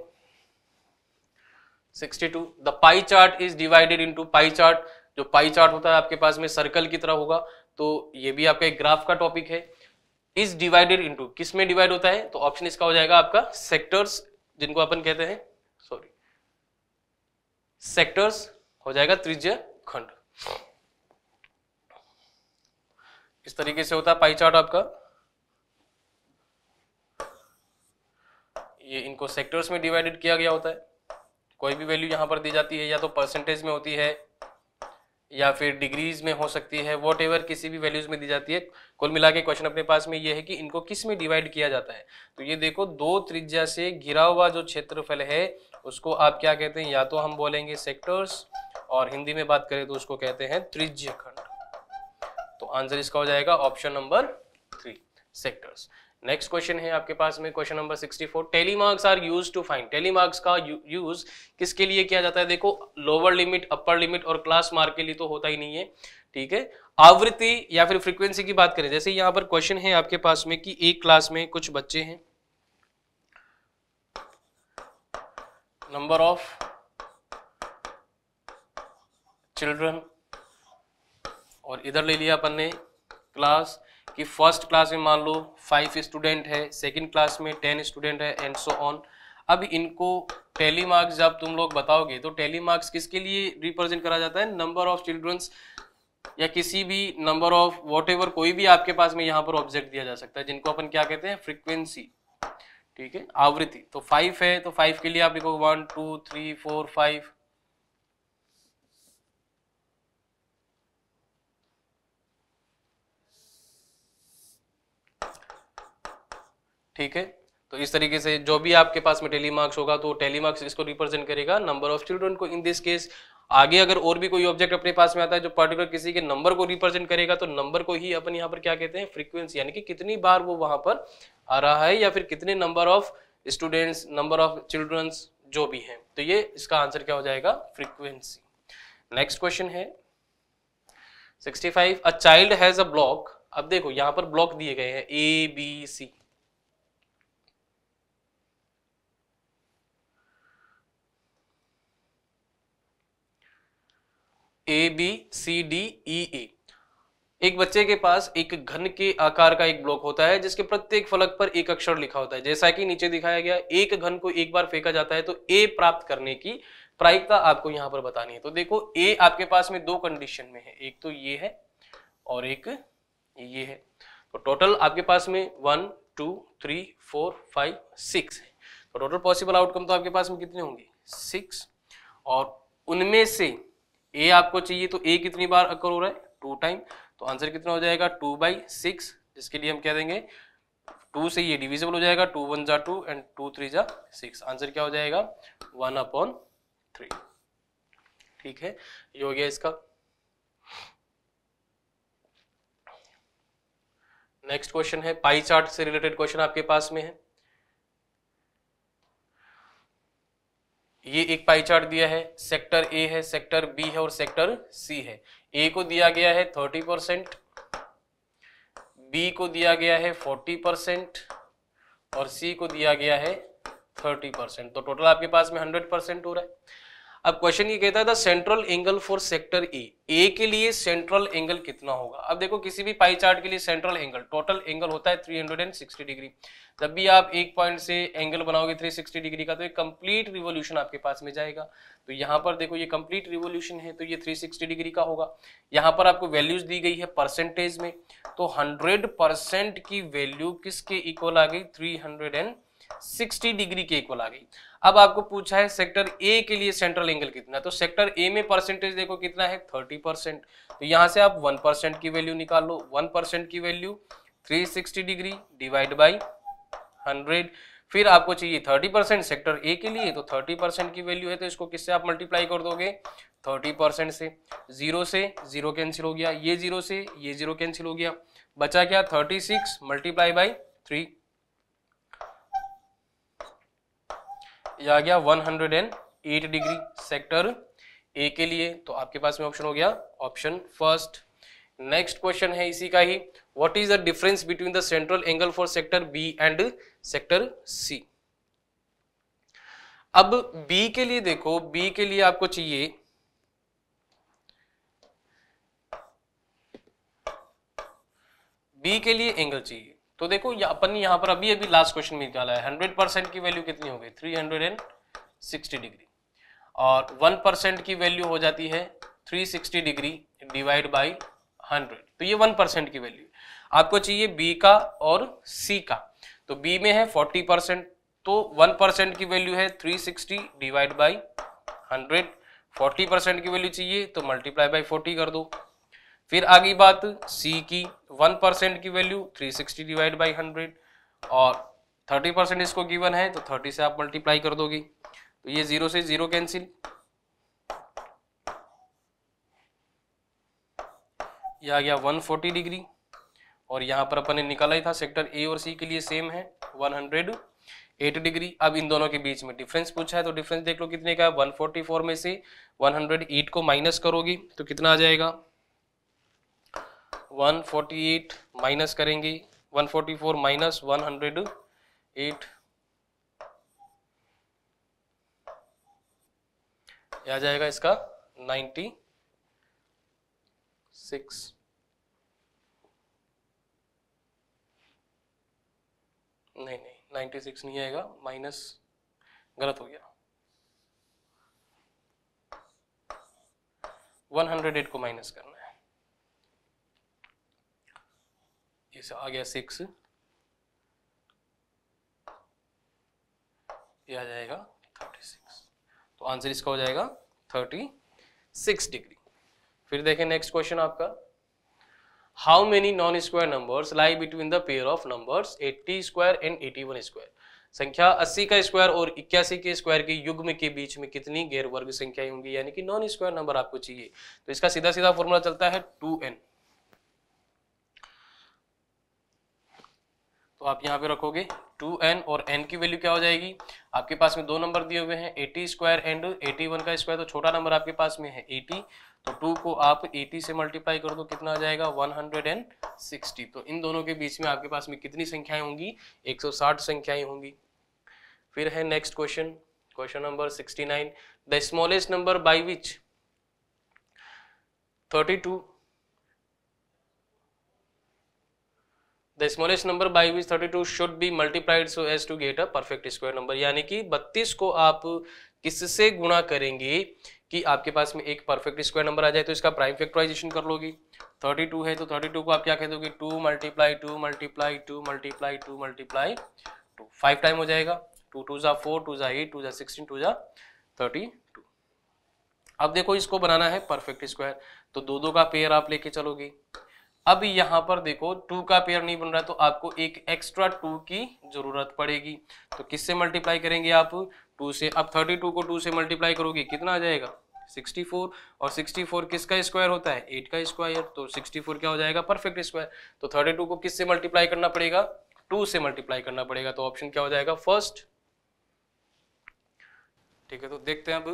62 the pie chart is divided into pie chart जो पाई चार्ट होता है आपके पास में सर्कल की तरह होगा तो ये भी आपका एक ग्राफ का टॉपिक है इज डिवाइडेड इनटू किस में डिवाइड होता है तो ऑप्शन इसका हो जाएगा आपका सेक्टर्स जिनको अपन कहते हैं सॉरी सेक्टर्स हो जाएगा त्रिज्य खंड इस तरीके से होता है पाई चार्ट आपका ये इनको सेक्टर्स में डिवाइडेड किया गया होता है कोई भी वैल्यू यहाँ पर दी जाती है या तो परसेंटेज में होती है या फिर डिग्रीज में हो सकती है वॉट एवर किसी भी वैल्यूज में दी जाती है कुल मिला के क्वेश्चन अपने पास में ये है कि इनको किस में डिवाइड किया जाता है तो ये देखो दो त्रिज्या से घिरा हुआ जो क्षेत्रफल है उसको आप क्या कहते हैं या तो हम बोलेंगे सेक्टर्स और हिंदी में बात करें तो उसको कहते हैं त्रिज्य खंड तो आंसर इसका हो जाएगा option number three sectors next question है आपके पास में question number 64 tally marks are use to find tally marks का यूज किसके लिए किया जाता है देखो लोअर लिमिट अपर लिमिट और क्लास मार्क के लिए तो होता ही नहीं है ठीक है आवृत्ति या फिर फ्रीक्वेंसी की बात करें जैसे यहाँ पर क्वेश्चन है आपके पास में कि एक क्लास में कुछ बच्चे हैं नंबर ऑफ चिल्ड्रन और इधर ले लिया अपन ने क्लास कि फर्स्ट क्लास में मान लो फाइव स्टूडेंट है सेकंड क्लास में टेन स्टूडेंट है एंड सो ऑन अब इनको टेली मार्क्स जब तुम लोग बताओगे तो टेली मार्क्स किसके लिए रिप्रेजेंट करा जाता है नंबर ऑफ चिल्ड्रंस या किसी भी नंबर ऑफ वॉट कोई भी आपके पास में यहाँ पर ऑब्जेक्ट दिया जा सकता है जिनको अपन क्या कहते हैं फ्रिक्वेंसी ठीक है आवृत्ति तो फाइव है तो फाइव के लिए आप देखो one two three four five ठीक है तो इस तरीके से जो भी आपके पास में टेली मार्क्स होगा तो टेली मार्क्स इसको रिप्रेजेंट करेगा नंबर ऑफ स्टूडेंट को इन दिस केस आगे अगर और भी कोई ऑब्जेक्ट अपने पास में आता है जो पर्टिकुलर किसी के नंबर को रिप्रेजेंट करेगा तो नंबर को ही अपन यहाँ पर क्या कहते हैं फ्रीक्वेंसी यानी कि कितनी बार वो वहां पर आ रहा है या फिर कितने number of students number of childrens जो भी हैं तो ये इसका आंसर क्या हो जाएगा फ्रीक्वेंसी नेक्स्ट क्वेश्चन है 65 a child has a block अब देखो यहाँ पर ब्लॉक दिए गए हैं A B C A B C D E A एक बच्चे के पास एक घन के आकार का एक ब्लॉक होता है जिसके प्रत्येक फलक पर एक अक्षर लिखा होता है जैसा कि नीचे दिखाया गया एक घन को एक बार फेंका जाता है तो ए प्राप्त करने की प्रायिकता आपको यहां पर बतानी है तो देखो ए आपके पास में दो कंडीशन में है एक तो ये है और एक ये है तो टोटल आपके पास में one two three four five six है तो टोटल पॉसिबल आउटकम तो आपके पास में कितने होंगे सिक्स और उनमें से ए आपको चाहिए तो ए कितनी बार अकर हो रहा है टू टाइम तो आंसर कितना हो जाएगा टू बाई सिक्स जिसके लिए हम क्या देंगे टू से ये डिविजिबल हो जाएगा टू वन जा टू एंड टू थ्री जा सिक्स आंसर क्या हो जाएगा वन अपॉन थ्री ठीक है ये हो गया इसका नेक्स्ट क्वेश्चन है पाई चार्ट से रिलेटेड क्वेश्चन आपके पास में है ये एक पाई चार्ट दिया है सेक्टर ए है सेक्टर बी है और सेक्टर सी है ए को दिया गया है थर्टी परसेंट बी को दिया गया है फोर्टी परसेंट और सी को दिया गया है थर्टी परसेंट तो टोटल आपके पास में हंड्रेड परसेंट हो रहा है अब क्वेश्चन ये कहता है central angle for sector A A के लिए सेंट्रल एंगल कितना होगा अब देखो किसी भी पाई चार्ट के लिए सेंट्रल एंगल टोटल एंगल होता है 360 डिग्री जब भी आप एक पॉइंट से एंगल बनाओगे 360 डिग्री का तो एक कंप्लीट रिवोल्यूशन आपके पास में जाएगा तो यहाँ पर देखो ये कंप्लीट रिवोल्यूशन है तो ये 360 डिग्री का होगा यहाँ पर आपको वैल्यूज दी गई है परसेंटेज में तो हंड्रेड की वैल्यू किसके इक्वल आ गई थ्री 60 डिग्री के इक्वल आ गई अब आपको पूछा है सेक्टर ए के लिए सेंट्रल एंगल कितना तो सेक्टर ए में परसेंटेज देखो कितना है 30 परसेंट तो यहाँ से आप 1 परसेंट की वैल्यू निकाल लो 1 परसेंट की वैल्यू 360 डिग्री डिवाइड बाई 100 फिर आपको चाहिए 30 परसेंट सेक्टर ए के लिए तो 30 परसेंट की वैल्यू है तो इसको किससे आप मल्टीप्लाई कर दोगे 30 परसेंट से जीरो से जीरो कैंसिल हो गया ये जीरो से ये जीरो कैंसिल हो गया बचा क्या 36 सिक्स मल्टीप्लाई बाई थ्री ये आ गया 108 डिग्री सेक्टर ए के लिए तो आपके पास में ऑप्शन हो गया ऑप्शन फर्स्ट नेक्स्ट क्वेश्चन है इसी का ही what is the difference between the central angle for sector B and sector C अब बी के लिए देखो बी के लिए आपको चाहिए बी के लिए एंगल चाहिए तो देखो अपन यहाँ पर अभी अभी लास्ट क्वेश्चन में निकाला है हंड्रेड परसेंट की वैल्यू कितनी हो गई three hundred and sixty degree और वन परसेंट की वैल्यू हो जाती है three sixty degree divide by hundred तो ये वन परसेंट की वैल्यू आपको चाहिए बी का और सी का तो बी में है फोर्टी परसेंट तो वन परसेंट की वैल्यू है three sixty divide by hundred forty percent की वैल्यू चाहिए तो मल्टीप्लाई बाई फोर्टी कर दो फिर आ गई बात सी की वन परसेंट की value three sixty divide by hundred और थर्टी परसेंट इसको गिवन है तो थर्टी से आप मल्टीप्लाई कर दोगे तो ये जीरो से जीरो कैंसिल ये आ गया 140 डिग्री और यहाँ पर अपन ने निकाला ही था सेक्टर ए और सी के लिए सेम है 108 डिग्री अब इन दोनों के बीच में डिफरेंस पूछा है तो डिफरेंस देख लो कितने का है 144 में से 108 को माइनस करोगे तो कितना आ जाएगा 148 माइनस करेंगे 144 माइनस 108 आ जाएगा इसका 96 नहीं नहीं 96 नहीं आएगा माइनस गलत हो गया 108 को माइनस करना है आ गया सिक्स ये आ जाएगा थर्टी सिक्स तो आंसर इसका हो जाएगा थर्टी सिक्स डिग्री फिर देखें नेक्स्ट क्वेश्चन आपका how many non square numbers lie between the pair of numbers eighty square and eighty one square संख्या 80 का स्क्वायर और इक्यासी के स्क्वायर के युग्म के बीच में कितनी गैर वर्ग संख्याएं होंगी यानी कि नॉन स्क्वायर नंबर आपको चाहिए तो इसका सीधा सीधा फॉर्मूला चलता है 2n तो आप यहाँ पे रखोगे टू एन और एन की वैल्यू क्या हो जाएगी आपके पास में दो नंबर दिए हुए हैं eighty square and eighty one का स्क्वायर तो छोटा नंबर आपके पास में है एटी तो टू को आप एटी से मल्टीप्लाई कर दो कितना आ जाएगा वन हंड्रेड एंड सिक्सटी तो इन दोनों के बीच में आपके पास में कितनी संख्याएं होंगी एक सौ साठ संख्याएं होंगी फिर है next question question number sixty nine the smallest number by which thirty two the smallest number by which thirty two should be multiplied so as to get a perfect square number यानी कि बत्तीस को आप किससे गुणा करेंगे कि आपके पास में एक परफेक्ट स्क्वायर नंबर आ जाए तो इसका प्राइम फैक्टराइजेशन कर लोगी टू है तो थर्टी टू को आप क्या कह दोगे two multiply two multiply two multiply two multiply two five time हो जाएगा टू टू ज़ा फोर टू ज़ा एट टू ज़ा सिक्सटीन टू ज़ा थर्टी टू अब देखो इसको बनाना है परफेक्ट स्क्वायर तो दो दो का पेयर आप लेके चलोगे अब यहां पर देखो टू का पेयर नहीं बन रहा तो आपको एक एक्स्ट्रा टू की जरूरत पड़ेगी तो किससे मल्टीप्लाई करेंगे आप टू से अब थर्टी टू को टू से मल्टीप्लाई करोगे कितना आ जाएगा सिक्सटी फोर और सिक्सटी फोर किसका स्क्वायर होता है एट का स्क्वायर तो सिक्सटी फोर क्या हो जाएगा परफेक्ट स्क्वायर तो थर्टी टू को किससे मल्टीप्लाई करना पड़ेगा टू से मल्टीप्लाई करना पड़ेगा तो ऑप्शन क्या हो जाएगा फर्स्ट ठीक है तो देखते हैं अब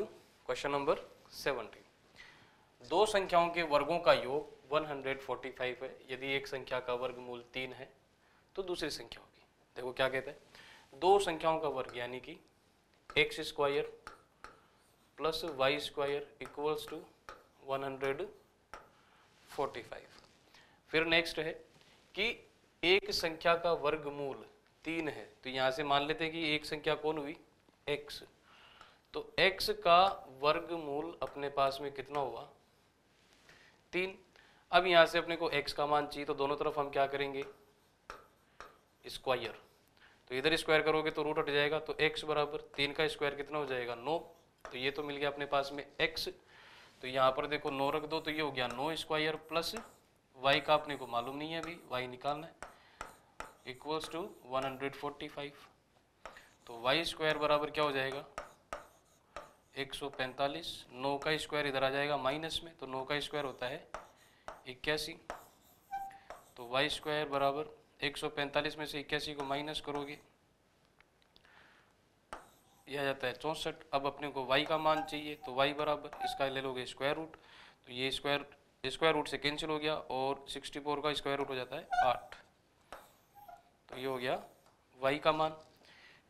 क्वेश्चन नंबर सेवनटीन दो संख्याओं के वर्गों का योग 145 है यदि एक संख्या का वर्गमूल तीन है तो दूसरी संख्या होगी देखो क्या कहते हैं दो संख्याओं का वर्ग यानी कि x square plus y square equals to 145 फिर नेक्स्ट है कि एक संख्या का वर्गमूल तीन है तो यहां से मान लेते हैं कि एक संख्या कौन हुई एक्स तो एक्स का वर्गमूल अपने पास में कितना हुआ तीन अब यहाँ से अपने को x का मान चाहिए तो दोनों तरफ हम क्या करेंगे स्क्वायर तो इधर स्क्वायर करोगे तो रूट हट जाएगा तो x बराबर तीन का स्क्वायर कितना हो जाएगा नो तो ये तो मिल गया अपने पास में x तो यहाँ पर देखो नो रख दो तो ये हो गया नो स्क्वायर प्लस वाई का अपने को मालूम नहीं है अभी वाई निकालना है equals to one hundred forty five तो वाई स्क्वायर बराबर क्या हो जाएगा एक सौ पैंतालीस नौ का स्क्वायर इधर आ जाएगा माइनस में तो नौ का स्क्वायर होता है इक्यासी तो वाई स्क्वायर बराबर 145 में से इक्यासी को माइनस करोगे यह आ जाता है चौंसठ अब अपने को y का मान चाहिए तो y बराबर इसका ले लोगे स्क्वायर रूट तो ये स्क्वायर स्क्वायर रूट से कैंसिल हो गया और 64 का स्क्वायर रूट हो जाता है आठ तो ये हो गया y का मान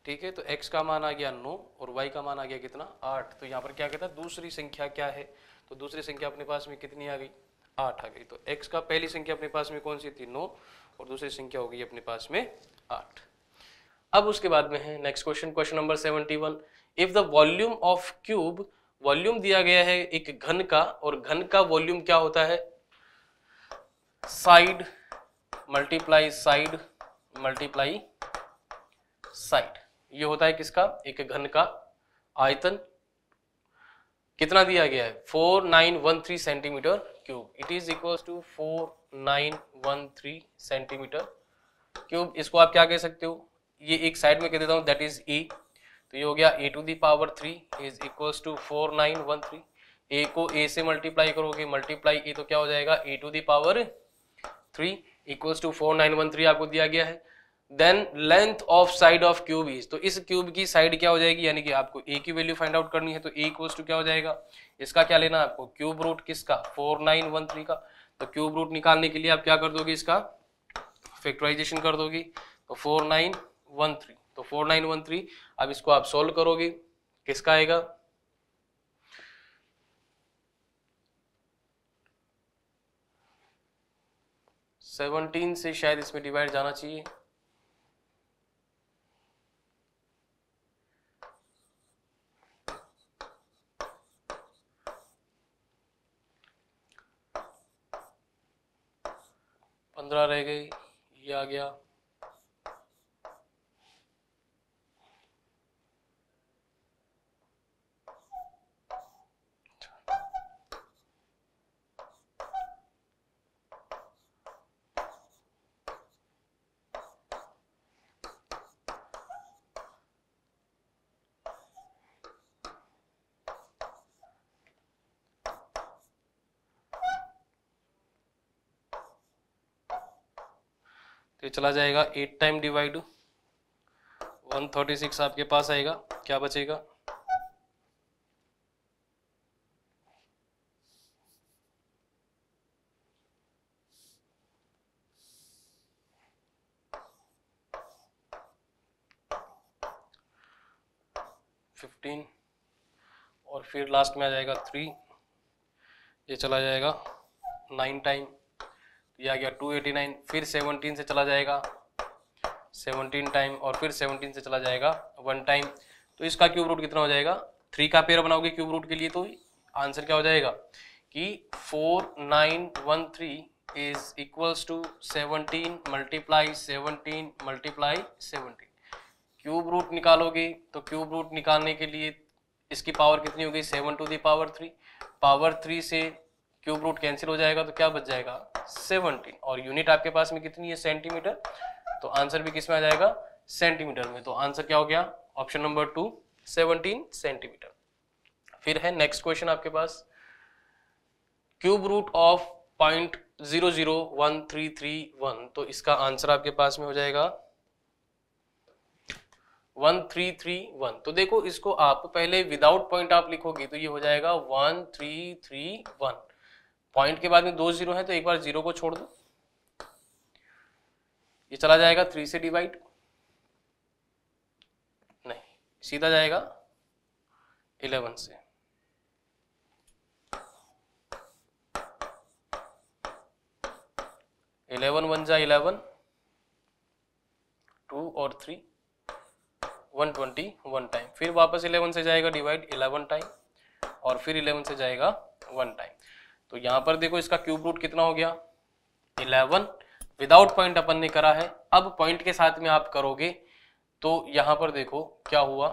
ठीक है तो x का मान आ गया नौ और y का मान आ गया कितना आठ तो यहाँ पर क्या कहता है दूसरी संख्या क्या है तो दूसरी संख्या अपने पास में कितनी आ गई आठ आ गई तो x का पहली संख्या अपने पास में कौन सी थी नौ और दूसरी संख्या हो गई अपने पास में आठ अब उसके बाद में है next question question number seventy one if the volume of cube volume दिया गया है एक घन का और घन का वॉल्यूम क्या होता है side multiply side multiply side ये होता है किसका एक घन का आयतन कितना दिया गया है four nine one three centimetre cube it is cube. Two four nine one three centimetre cube इसको आप क्या कह सकते हो ये एक साइड में कह देता हूँ दैट इज ई तो ये हो गया a to the power three is equals to four nine one three a को ए से मल्टीप्लाई करोगे मल्टीप्लाई ए तो क्या हो जाएगा a to the power three equals to four nine one three आपको दिया गया है then length of side of cube is तो इस क्यूब की साइड क्या हो जाएगी यानी कि आपको ए की वैल्यू फाइंड आउट करनी है तो ए इक्वल्स टू क्या हो जाएगा इसका क्या लेना है आपको क्यूब रूट किसका फोर नाइन वन थ्री का तो क्यूब रूट निकालने के लिए आप क्या कर दोगे इसका फैक्टराइजेशन कर दोगी तो फोर नाइन वन थ्री तो फोर नाइन वन थ्री अब इसको आप सोल्व करोगे किसका आएगा सेवनटीन से शायद इसमें डिवाइड जाना चाहिए पंद्रह रह गई ये आ गया तो ये चला जाएगा eight time divide one thirty six आपके पास आएगा क्या बचेगा फिफ्टीन और फिर लास्ट में आ जाएगा थ्री ये चला जाएगा नाइन टाइम ये आ गया 289 फिर 17 से चला जाएगा 17 टाइम और फिर 17 से चला जाएगा वन टाइम तो इसका क्यूब रूट कितना हो जाएगा थ्री का पेयर बनाओगे क्यूब रूट के लिए तो आंसर क्या हो जाएगा कि four nine one three is equals to seventeen multiply seventeen multiply seventeen cube root निकालोगे तो क्यूब रूट निकालने के लिए इसकी पावर कितनी होगी seven to the power three power three से क्यूब रूट कैंसिल हो जाएगा तो क्या बच जाएगा सेवनटीन और यूनिट आपके पास में कितनी है सेंटीमीटर तो आंसर भी किस में आ जाएगा सेंटीमीटर में तो आंसर क्या हो गया option number two seventeen centimetre फिर है नेक्स्ट क्वेश्चन आपके पास cube root of point zero zero one three three one तो इसका आंसर आपके पास में हो जाएगा वन थ्री थ्री वन तो देखो इसको आप पहले विदाउट पॉइंट आप लिखोगे तो ये हो जाएगा one three three one point के बाद में दो जीरो है तो एक बार जीरो को छोड़ दो ये चला जाएगा थ्री से डिवाइड नहीं सीधा जाएगा इलेवन से इलेवन वन जा इलेवन टू और three one twenty one time फिर वापस इलेवन से जाएगा डिवाइड इलेवन टाइम और फिर इलेवन से जाएगा वन टाइम तो यहां पर देखो इसका क्यूब रूट कितना हो गया इलेवन विदाउट पॉइंट अपन ने करा है अब पॉइंट के साथ में आप करोगे तो यहां पर देखो क्या हुआ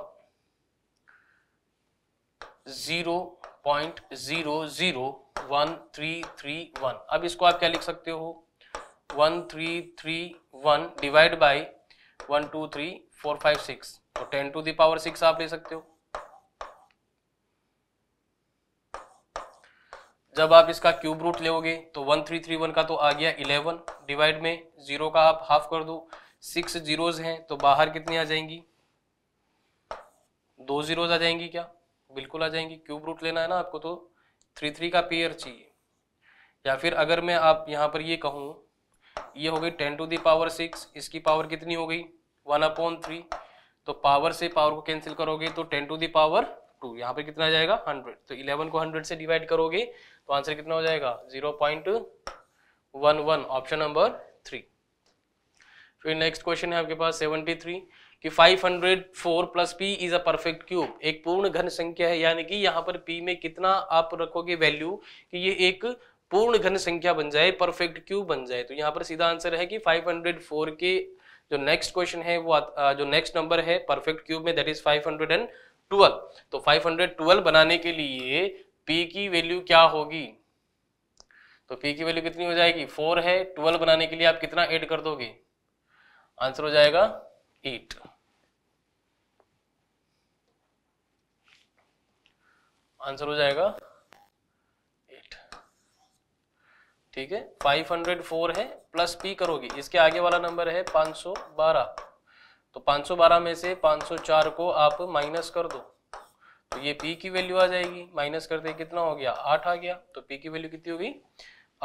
zero point zero zero one three three one अब इसको आप क्या लिख सकते हो one three three one divide by one two three four five six तो टेन टू दावर सिक्स आप ले सकते हो जब आप इसका क्यूब रूट लोगे तो वन थ्री थ्री वन का तो आ गया इलेवन डिवाइड में जीरो का आप हाफ कर दो सिक्स जीरोज हैं तो बाहर कितनी आ जाएंगी दो जीरोज आ जाएंगी क्या बिल्कुल आ जाएंगी क्यूब रूट लेना है ना आपको तो थ्री थ्री का पेयर चाहिए या फिर अगर मैं आप यहाँ पर ये कहूँ ये हो गई टेन टू दावर सिक्स इसकी पावर कितनी हो गई वन अपॉन थ्री तो पावर से पावर को कैंसिल करोगे तो टेन टू दावर टू यहाँ पे कितना आ जाएगा हंड्रेड तो इलेवन को हंड्रेड से डिवाइड करोगे तो आंसर कितना हो जाएगा zero point one one option number three फिर नेक्स्ट क्वेश्चन है आपके पास सेवेंटी थ्री कि 504 plus p is a perfect cube एक पूर्ण घन संख्या है यानी कि यहाँ पर पी में कितना आप रखोगे वैल्यू कि ये एक पूर्ण घन संख्या बन जाए परफेक्ट क्यूब बन जाए तो यहाँ पर सीधा आंसर है कि 504 के जो नेक्स्ट क्वेश्चन है वो आ, जो नेक्स्ट नंबर है परफेक्ट क्यूब में दैट इज 504 ट्वेल्व तो फाइव हंड्रेड ट्वेल्व बनाने के लिए P की वैल्यू क्या होगी तो P की वैल्यू कितनी हो जाएगी फोर है ट्वेल्व बनाने के लिए आप कितना एड कर दोगे आंसर हो जाएगा एट आंसर हो जाएगा एट ठीक है फाइव हंड्रेड फोर है प्लस पी करोगे इसके आगे वाला नंबर है पांच सौ बारह तो 512 में से 504 को आप माइनस कर दो तो ये पी की वैल्यू आ जाएगी माइनस करते कितना हो गया आठ आ गया तो पी की वैल्यू कितनी होगी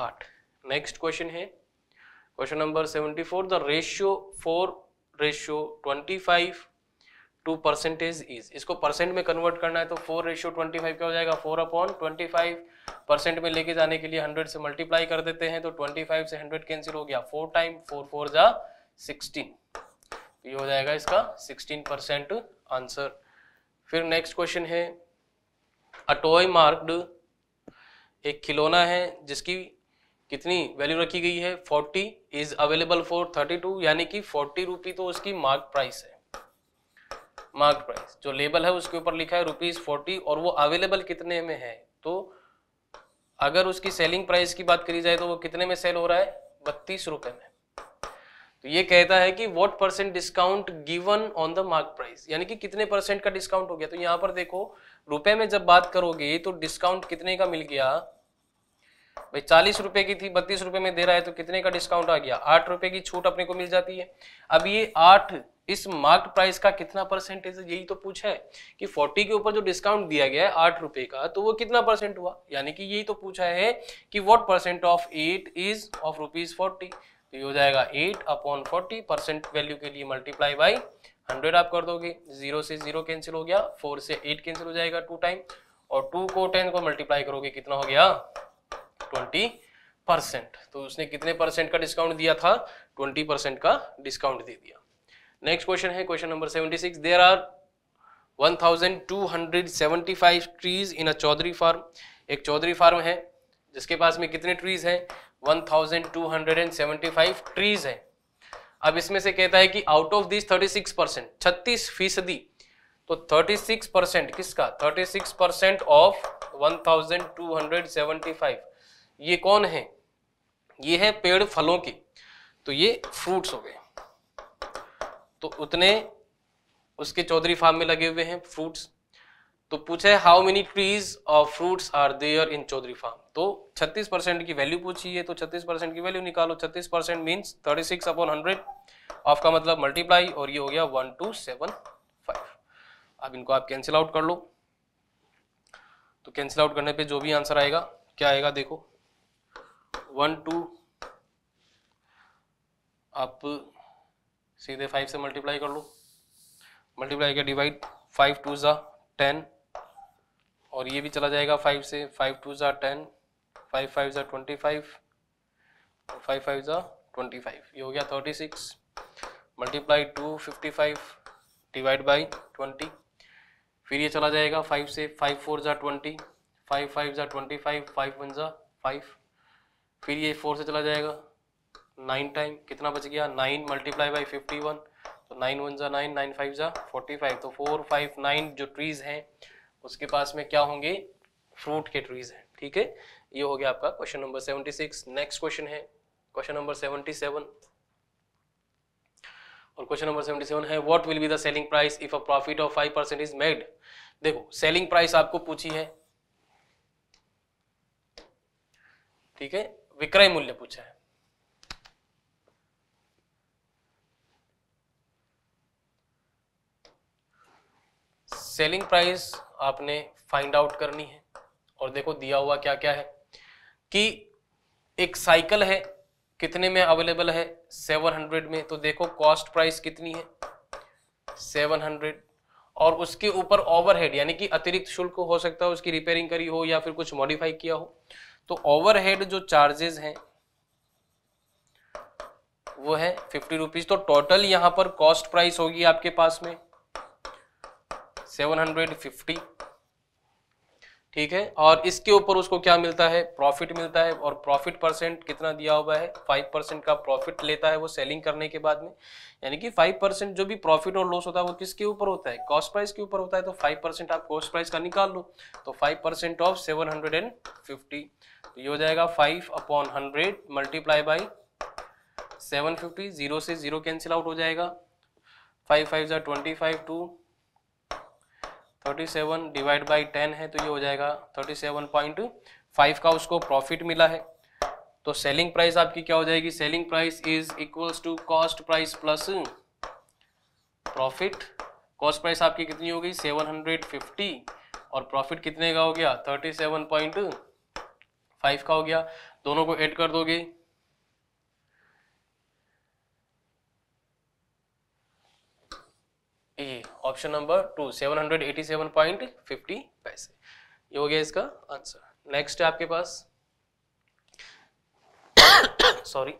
आठ नेक्स्ट क्वेश्चन है question number 74 the ratio four ratio 25 to percentage is इसको परसेंट में कन्वर्ट करना है तो फोर रेशियो फाइव क्या हो जाएगा फोर अपॉन फाइव परसेंट में लेके जाने के लिए 100 से मल्टीप्लाई कर देते हैं तो 25 से 100 कैंसिल हो गया फोर टाइम फोर फोर जा सिक्सटीन ये हो जाएगा इसका 16 परसेंट आंसर फिर नेक्स्ट क्वेश्चन है अटोय मार्क्ड एक खिलौना है जिसकी कितनी वैल्यू रखी गई है 40 इज अवेलेबल फॉर 32 यानी कि 40 रुपी तो उसकी मार्क प्राइस है मार्क प्राइस जो लेबल है उसके ऊपर लिखा है रुपीज फोर्टी और वो अवेलेबल कितने में है तो अगर उसकी सेलिंग प्राइस की बात करी जाए तो वो कितने में सेल हो रहा है बत्तीस रुपए में तो ये कहता है कि what percent discount given on the mark price यानी कि कितने परसेंट का डिस्काउंट हो गया तो यहाँ पर देखो रुपए में जब बात करोगे तो डिस्काउंट कितने का मिल गया भाई चालीस रुपए की थी बत्तीस रुपए में दे रहा है तो कितने का डिस्काउंट आ गया आठ रुपए की छूट अपने को मिल जाती है अब ये आठ इस मार्क प्राइस का कितना परसेंटेज है यही तो पूछा है कि फोर्टी के ऊपर जो डिस्काउंट दिया गया है आठ रुपए का तो वो कितना परसेंट हुआ यानी कि यही तो पूछा है कि what percent of eight is of rupees forty तो ये हो जाएगा eight upon forty percent value के लिए मल्टीप्लाई बाई हंड्रेड आप कर दोगे जीरो से जीरो कैंसिल हो गया फोर से एट कैंसिल हो जाएगा टू टाइम और टू को टेन को मल्टीप्लाई करोगे कितना हो गया ट्वेंटी परसेंट तो उसने कितने परसेंट का डिस्काउंट दिया था ट्वेंटी परसेंट का डिस्काउंट दे दिया नेक्स्ट क्वेश्चन है question number seventy six there are 1275 trees in a Chaudhary farm एक चौधरी फार्म है जिसके पास में कितने ट्रीज हैं 1275 ट्रीज है अब इसमें से कहता है कि आउट ऑफ दिस 36 परसेंट छत्तीस फीसदी तो 36 परसेंट किसका 36 परसेंट ऑफ 1275 ये कौन है ये है पेड़ फलों के तो ये फ्रूट्स हो गए तो उतने उसके चौधरी फार्म में लगे हुए हैं फ्रूट्स तो पूछे हाउ मेनी ट्रीज और fruits are there in Chaudhary farm तो 36 परसेंट की वैल्यू पूछी है तो 36 परसेंट की वैल्यू निकालो 36 percent mean thirty six upon hundred of का मतलब मल्टीप्लाई और ये हो गया वन टू सेवन फाइव अब इनको आप कैंसिल आउट कर लो तो कैंसिल आउट करने पे जो भी आंसर आएगा क्या आएगा देखो वन टू आप सीधे फाइव से मल्टीप्लाई कर लो मल्टीप्लाई किया डिवाइड फाइव टू ज़ा टेन और ये भी चला जाएगा फाइव से फाइव टू ज़ा टेन फाइव फाइव ज़ा ट्वेंटी फाइव फाइव फाइव ज़ा ट्वेंटी फाइव ये हो गया thirty six multiply two fifty five divide by twenty फिर ये चला जाएगा फाइव से फाइव फोर ज़ा ट्वेंटी फाइव फाइव ज़ा ट्वेंटी फाइव फाइव वन ज़ा फाइव फिर ये फोर से चला जाएगा नाइन टाइम कितना बच गया nine multiply by fifty one तो नाइन वन ज़ा नाइन नाइन फाइव ज़ा फोर्टी फाइव तो फोर फाइव नाइन जो ट्रीज़ हैं उसके पास में क्या होंगे फ्रूट के ट्रीज हैं ठीक है ये हो गया आपका question number seventy six next question है क्वेश्चन नंबर सेवेंटी सेवन और क्वेश्चन नंबर सेवेंटी सेवन है what will be the selling price if a profit of five percent is made देखो सेलिंग प्राइस आपको पूछी है ठीक है विक्रय मूल्य पूछा है सेलिंग प्राइस आपने फाइंड आउट करनी है और देखो दिया हुआ क्या क्या है कि एक साइकिल है कितने में अवेलेबल है 700 में तो देखो कॉस्ट प्राइस कितनी है 700 और उसके ऊपर ओवरहेड यानी कि अतिरिक्त शुल्क हो सकता है उसकी रिपेयरिंग करी हो या फिर कुछ मॉडिफाई किया हो तो ओवरहेड जो चार्जेस हैं वो है फिफ्टी रुपीज तो टोटल यहां पर कॉस्ट प्राइस होगी आपके पास में 750 ठीक है और इसके ऊपर उसको क्या मिलता है प्रॉफिट मिलता है और प्रॉफिट परसेंट कितना दिया हुआ है फाइव परसेंट का प्रॉफिट लेता है वो सेलिंग करने के बाद में यानी कि फाइव परसेंट जो भी प्रॉफिट और लॉस होता है वो किसके ऊपर होता है कॉस्ट प्राइस के ऊपर होता है तो फाइव परसेंट आप कॉस्ट प्राइस का निकाल लो तो five percent of seven hundred and fifty तो ये हो जाएगा five upon hundred multiply by seven fifty zero से जीरो कैंसिल आउट हो जाएगा फाइव फाइव जो twenty five two thirty seven divide by ten है तो ये हो जाएगा थर्टी सेवन पॉइंट फाइव का उसको प्रॉफिट मिला है तो सेलिंग प्राइस आपकी क्या हो जाएगी selling price is equals to cost price plus profit cost price आपकी कितनी होगी सेवन हंड्रेड फिफ्टी और प्रॉफिट कितने का हो गया थर्टी सेवन पॉइंट फाइव का हो गया दोनों को ऐड कर दोगे a option number two seven hundred eighty seven point fifty पैसे ये हो गया इसका आंसर नेक्स्ट आपके पास sorry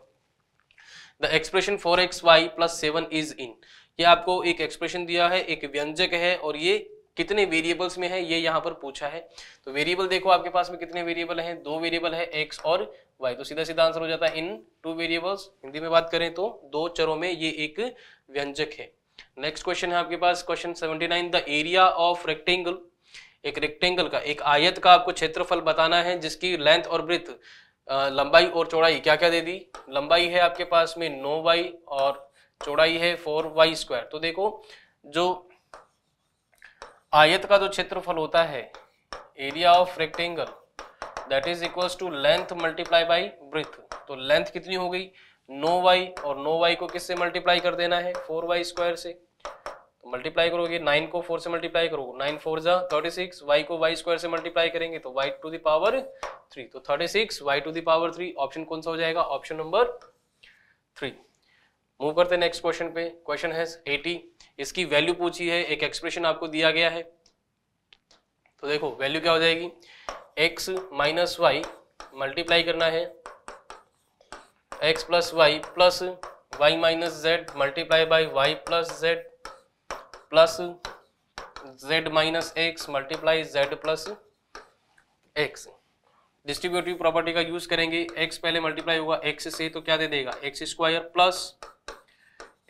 the expression four x y plus seven is in ये आपको एक एक्सप्रेशन दिया है एक व्यंजक है और ये कितने वेरिएबल्स में है ये यहाँ पर पूछा है तो वेरिएबल देखो आपके पास में कितने वेरिएबल हैं दो वेरिएबल है एक्स और वाई तो सीधा सीधा आंसर हो जाता है इन टू वेरिएबल्स हिंदी में बात करें तो दो चरों में ये एक व्यंजक है नेक्स्ट क्वेश्चन है आपके पास question 79 the area of rectangle एक रेक्टेंगल का एक आयत का आपको क्षेत्रफल बताना है जिसकी लेंथ और ब्रिथ लंबाई और चौड़ाई क्या क्या दे दी लंबाई है आपके पास में नो वाई और चौड़ाई है फोर वाई स्क्वायर तो देखो जो आयत का जो क्षेत्रफल होता है area of rectangle that is equals to length multiply by breadth तो लेंथ कितनी हो गई नो वाई और नो वाई को किससे मल्टीप्लाई कर देना है फोर वाई स्क्वायर से तो मल्टीप्लाई करोगे नाइन को फोर से मल्टीप्लाई करोगे नाइन फोर जा थर्टी सिक्स वाई को वाई स्क्वायर से मल्टीप्लाई करेंगे तो वाई टू दावर थ्री तो thirty six y to the power three option कौन सा हो जाएगा ऑप्शन नंबर थ्री मूव करते हैं नेक्स्ट क्वेश्चन पे क्वेश्चन है एटी इसकी वैल्यू पूछी है एक एक्सप्रेशन आपको दिया गया है तो देखो वैल्यू क्या हो जाएगी एक्स माइनस वाई मल्टीप्लाई करना है x plus y plus y minus Z multiply by y plus z plus z minus x multiply z plus x distributive property का यूज करेंगे एक्स पहले मल्टीप्लाई होगा एक्स से तो क्या दे देगा x square plus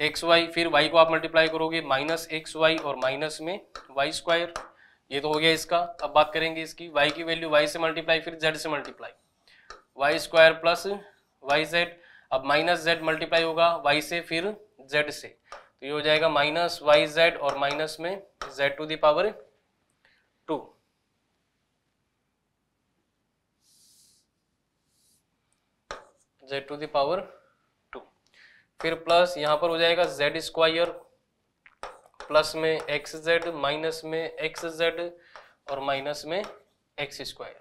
x y फिर वाई को आप मल्टीप्लाई करोगे माइनस एक्स वाई और माइनस में वाई स्क्वायर ये तो हो गया इसका अब बात करेंगे इसकी वाई की वैल्यू वाई से मल्टीप्लाई फिर जेड से multiply Y square plus Y Z अब माइनस जेड मल्टीप्लाई होगा वाई से फिर जेड से तो ये हो जाएगा माइनस वाई जेड और माइनस में Z to the power two Z to the power two फिर प्लस यहां पर हो जाएगा जेड स्क्वायर प्लस में एक्स जेड माइनस में एक्स जेड और माइनस में एक्स स्क्वायर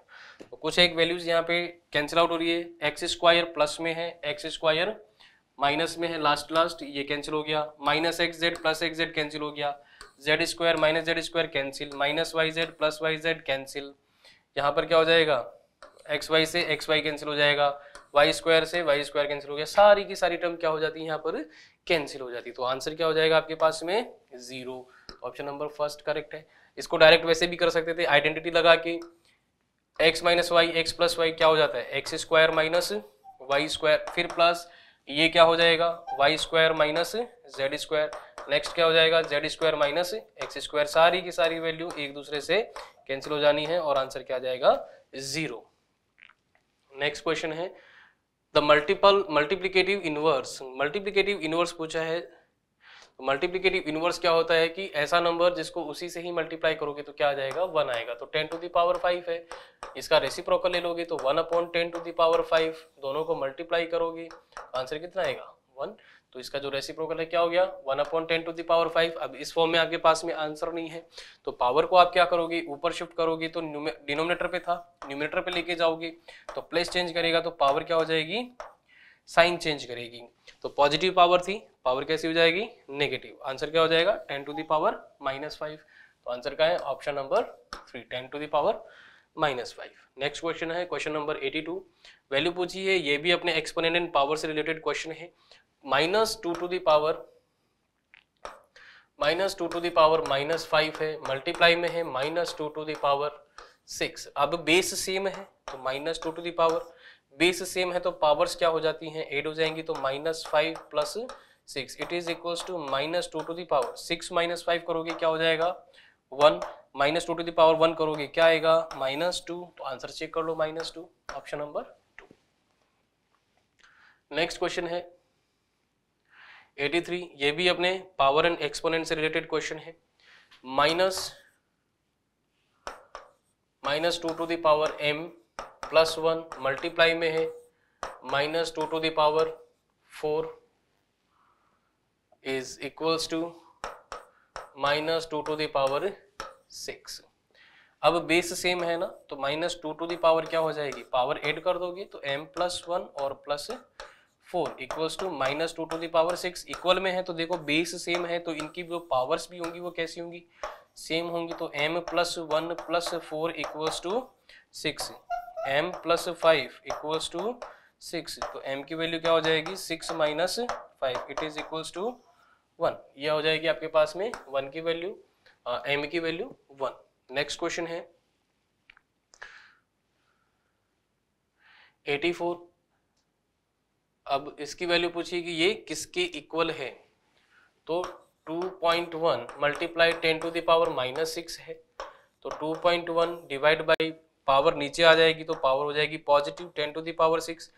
तो कुछ एक वैल्यूज यहाँ पे कैंसिल आउट हो रही है एक्स स्क्वायर प्लस में है एक्स स्क्वायर माइनस में है लास्ट लास्ट ये कैंसिल हो गया minus x z plus x z cancel हो गया z square minus z square cancel minus Y z plus Y z cancel यहाँ पर क्या हो जाएगा एक्स वाई से एक्स वाई कैंसिल हो जाएगा वाई स्क्वायर से वाई स्क्वायर कैंसिल हो गया सारी की सारी टर्म क्या हो जाती है यहाँ पर कैंसिल हो जाती तो आंसर क्या हो जाएगा आपके पास में zero option number first correct है इसको डायरेक्ट वैसे भी कर सकते थे आइडेंटिटी लगा के x minus y x plus y क्या हो जाता है x square minus y square फिर प्लस ये क्या हो जाएगा y square minus z square next क्या हो जाएगा Z square minus x square सारी की सारी वैल्यू एक दूसरे से कैंसिल हो जानी है और आंसर क्या आ जाएगा जीरो नेक्स्ट क्वेश्चन है the multiple multiplicative inverse multiplicative inverse पूछा है तो मल्टीप्लीकेटिव इनवर्स क्या होता है कि ऐसा नंबर जिसको उसी से ही मल्टीप्लाई करोगे तो क्या आ जाएगा वन आएगा तो टेन टू दावर फाइव है इसका रेसिप्रोकल ले लोगे तो one upon ten to the power five दोनों को मल्टीप्लाई करोगे आंसर कितना आएगा वन तो इसका जो रेसिप्रोकल है क्या हो गया one upon ten to the power five अब इस फॉर्म में आपके पास में आंसर नहीं है तो पावर को आप क्या करोगे ऊपर शिफ्ट करोगे तो डिनोमिनेटर पे था न्यूमिनेटर पे लेके जाओगे तो प्लेस चेंज करेगा तो पावर क्या हो जाएगी साइन चेंज करेगी तो पॉजिटिव पावर थी पावर कैसी हो जाएगी नेगेटिव आंसर क्या हो जाएगा ten to the power minus five तो आंसर क्या है option number three ten to the power minus five next question है question number eighty two value पूछी है ये भी अपने एक्सपोनेंट एंड पावर से रिलेटेड क्वेश्चन है minus two to the power minus two to the power minus five है मल्टीप्लाई में है minus two to the power six अब बेस सेम है तो minus two to the power base same है तो पावर्स क्या हो जाती हैं एड हो जाएंगी तो minus five plus six it is equal to minus two to the power six minus five करोगे क्या हो जाएगा one minus two to the power one करोगे क्या आएगा माइनस टू तो आंसर चेक कर लो minus two option number two next question है 83 ये भी अपने पावर एंड एक्सपोनेंट से रिलेटेड क्वेश्चन है minus minus two to the power m plus one multiply में है minus two to the power four is equals to minus two to the power six अब base same है ना तो माइनस टू टू दावर क्या हो जाएगी पावर एड कर दोगे तो m प्लस वन और plus four equals to minus two to the power six equal में है तो देखो बेस सेम है तो इनकी जो पावर्स भी होंगी वो कैसी होंगी सेम होंगी तो m plus one plus four equals to six m plus five equals to six तो m की वैल्यू क्या हो जाएगी six minus five it is equals to one ये हो जाएगी आपके पास में वन की वैल्यू एम की वैल्यू वन नेक्स्ट क्वेश्चन है 84 अब इसकी वैल्यू पूछिए कि ये किसके इक्वल है तो 2.1 point one multiply ten to the power minus six है तो 2.1 point one divide by power नीचे आ जाएगी तो पावर हो जाएगी positive ten to the power six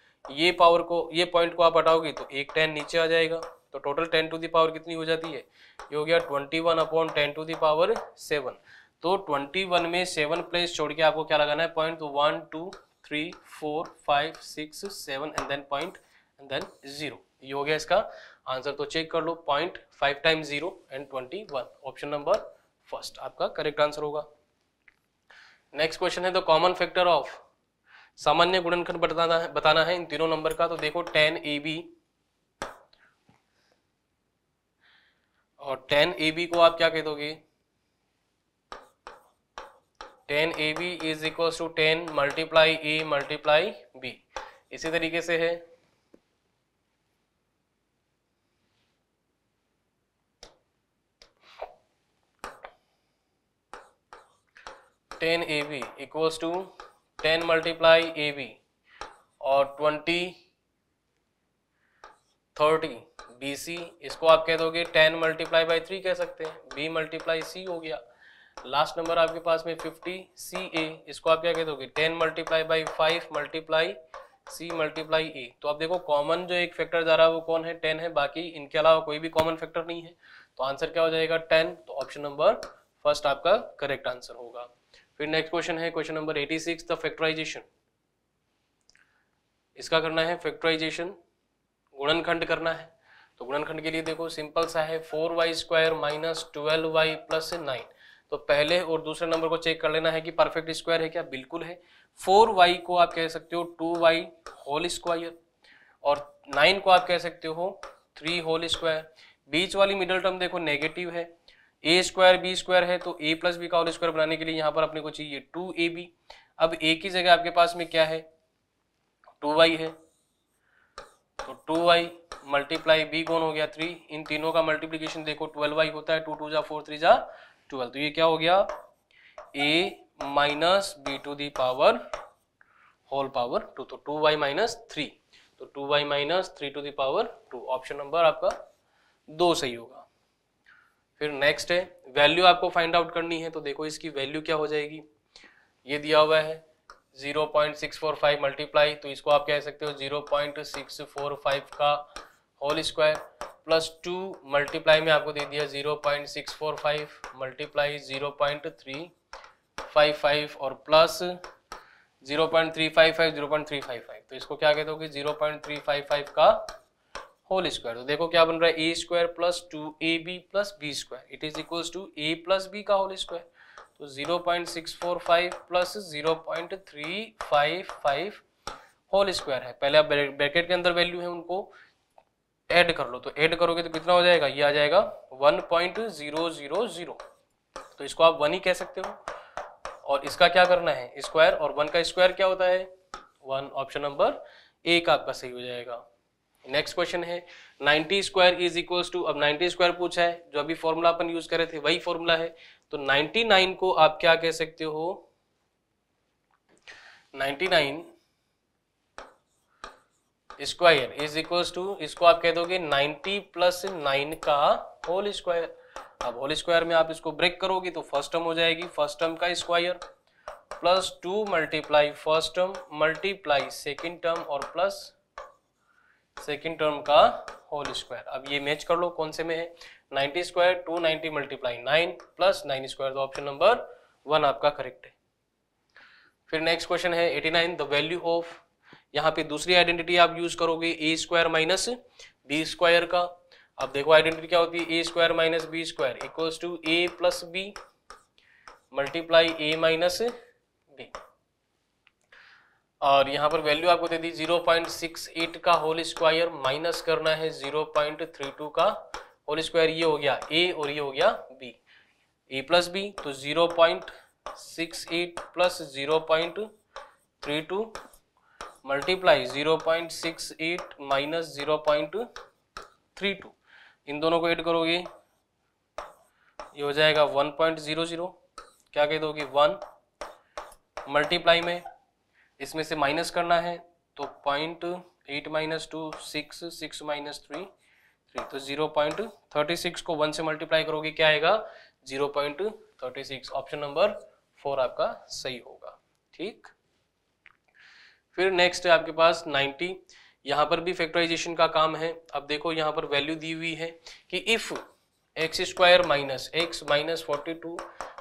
ये पावर को ये पॉइंट को आप हटाओगे तो एक टेन नीचे आ जाएगा तो total ten to the power कितनी हो जाती है ये हो गया twenty one upon ten to the power seven तो ट्वेंटी वन में सेवन प्लेस छोड़ के आपको क्या लगाना है point one two three four five six seven and then point and then zero ये हो गया इसका आंसर तो चेक कर लो point five time zero and twenty one option number first आपका करेक्ट आंसर होगा नेक्स्ट क्वेश्चन है द कॉमन फैक्टर ऑफ सामान्य गुणनखंड बताना है बताना है इन तीनों नंबर का तो देखो टेन ए बी और टेन ए बी को आप क्या कह दोगे ten A B is equal to ten multiply A multiply B इसी तरीके से है ten A B equal to ten multiply A B और ट्वेंटी थर्टी बी सी इसको आप कह दोगे टेन मल्टीप्लाई बाई थ्री कह सकते हैं बी मल्टीप्लाई सी हो गया लास्ट नंबर आपके पास में फिफ्टी सी ए इसको आप क्या कह दोगे ten multiply by five multiply C multiply A तो आप देखो कॉमन जो एक फैक्टर जा रहा है वो कौन है टेन है बाकी इनके अलावा कोई भी कॉमन फैक्टर नहीं है तो आंसर क्या हो जाएगा टेन तो ऑप्शन नंबर फर्स्ट आपका करेक्ट आंसर होगा फिर नेक्स्ट क्वेश्चन है question number eighty six the factorization इसका करना है फैक्टराइजेशन गुणनखंड करना है तो गुणनखंड के लिए देखो सिंपल सा है four Y square minus twelve Y plus nine तो पहले और दूसरे नंबर को चेक कर लेना है कि परफेक्ट स्क्वायर है क्या बिल्कुल है फोर वाई को आप कह सकते हो टू वाई होल स्क्वायर और नाइन को आप कह सकते हो थ्री होल स्क्वायर बीच वाली मिडल टर्म देखो नेगेटिव है ए स्क्वायर बी स्क्वायर है तो ए प्लस बी का होल स्क्वायर बनाने के लिए यहाँ पर अपने को चाहिए टू ए बी अब ए की जगह आपके पास में क्या है टू वाई है तो टू वाई मल्टीप्लाई बी कौन हो गया थ्री इन तीनों का मल्टीप्लीकेशन देखो ट्वेल्व वाई होता है टू टू जा फोर थ्री जा ट्वेल्व तो ये क्या हो गया A minus B to the power whole power two तो टू वाई माइनस थ्री तो two Y minus three to the power two option number आपका दो सही होगा फिर नेक्स्ट है वैल्यू आपको फाइंड आउट करनी है तो देखो इसकी वैल्यू क्या हो जाएगी ये दिया हुआ है zero point six four five multiply तो इसको आप कह सकते हो zero point six four five का whole square plus two multiply में आपको दे दिया zero point six four five multiply zero point three five five और plus zero point three five five zero point three five five तो इसको क्या कहते हो कि zero point three five five का होल स्क्वायर तो देखो क्या बन रहा है A square plus two A B plus B square it is equals to A plus B का होल स्क्वायर तो 0.645 प्लस 0.355 होल स्क्वायर है पहले आप ब्रैकेट के अंदर वैल्यू है उनको ऐड कर लो तो ऐड करोगे तो कितना हो जाएगा ये आ जाएगा 1.000 तो इसको आप वन ही कह सकते हो और इसका क्या करना है स्क्वायर और वन का स्क्वायर क्या होता है वन ऑप्शन नंबर ए का आपका सही हो जाएगा नेक्स्ट क्वेश्चन है 90 स्क्वायर इज इक्वल्स टू अब 90 स्क्वायर पूछा है जो अभी फॉर्मूला अपन यूज करे थे वही फॉर्मूला है तो 99 को आप क्या कह सकते हो 99 स्क्वायर इज इक्वल टू इसको आप कह दोगे 90 प्लस नाइन का होल स्क्वायर अब होल स्क्वायर में आप इसको ब्रेक करोगे तो फर्स्ट टर्म हो जाएगी फर्स्ट टर्म का square plus two multiply first term multiply second term और प्लस सेकेंड टर्म का होल स्क्वायर अब ये मैच कर लो कौन से में है 90 square 290 ninety multiply nine plus nine square तो ऑप्शन नंबर वन आपका करेक्ट है फिर नेक्स्ट क्वेश्चन है 89 नाइन द वैल्यू ऑफ यहाँ पे दूसरी आइडेंटिटी आप यूज करोगे A square minus B square का अब देखो आइडेंटिटी क्या होती है A square minus B square equals to A plus B multiply A minus B और यहाँ पर वैल्यू आपको दे दी 0.68 का होल स्क्वायर माइनस करना है 0.32 का होल स्क्वायर ये हो गया ए और ये हो गया बी ए प्लस बी तो zero point six eight plus zero point three two multiply zero point six eight minus zero point three two इन दोनों को ऐड करोगे ये हो जाएगा वन पॉइंट जीरो जीरो क्या कह दोगे वन मल्टीप्लाई में इसमें से माइनस करना है तो point eight minus two six six minus three three तो जीरो पॉइंट थर्टी सिक्स को वन से मल्टीप्लाई करोगे क्या आएगा zero point thirty six option number four आपका सही होगा ठीक फिर नेक्स्ट है आपके पास नाइन्टी यहाँ पर भी फैक्टराइजेशन का काम है अब देखो यहाँ पर वैल्यू दी हुई है कि if X square minus X minus forty two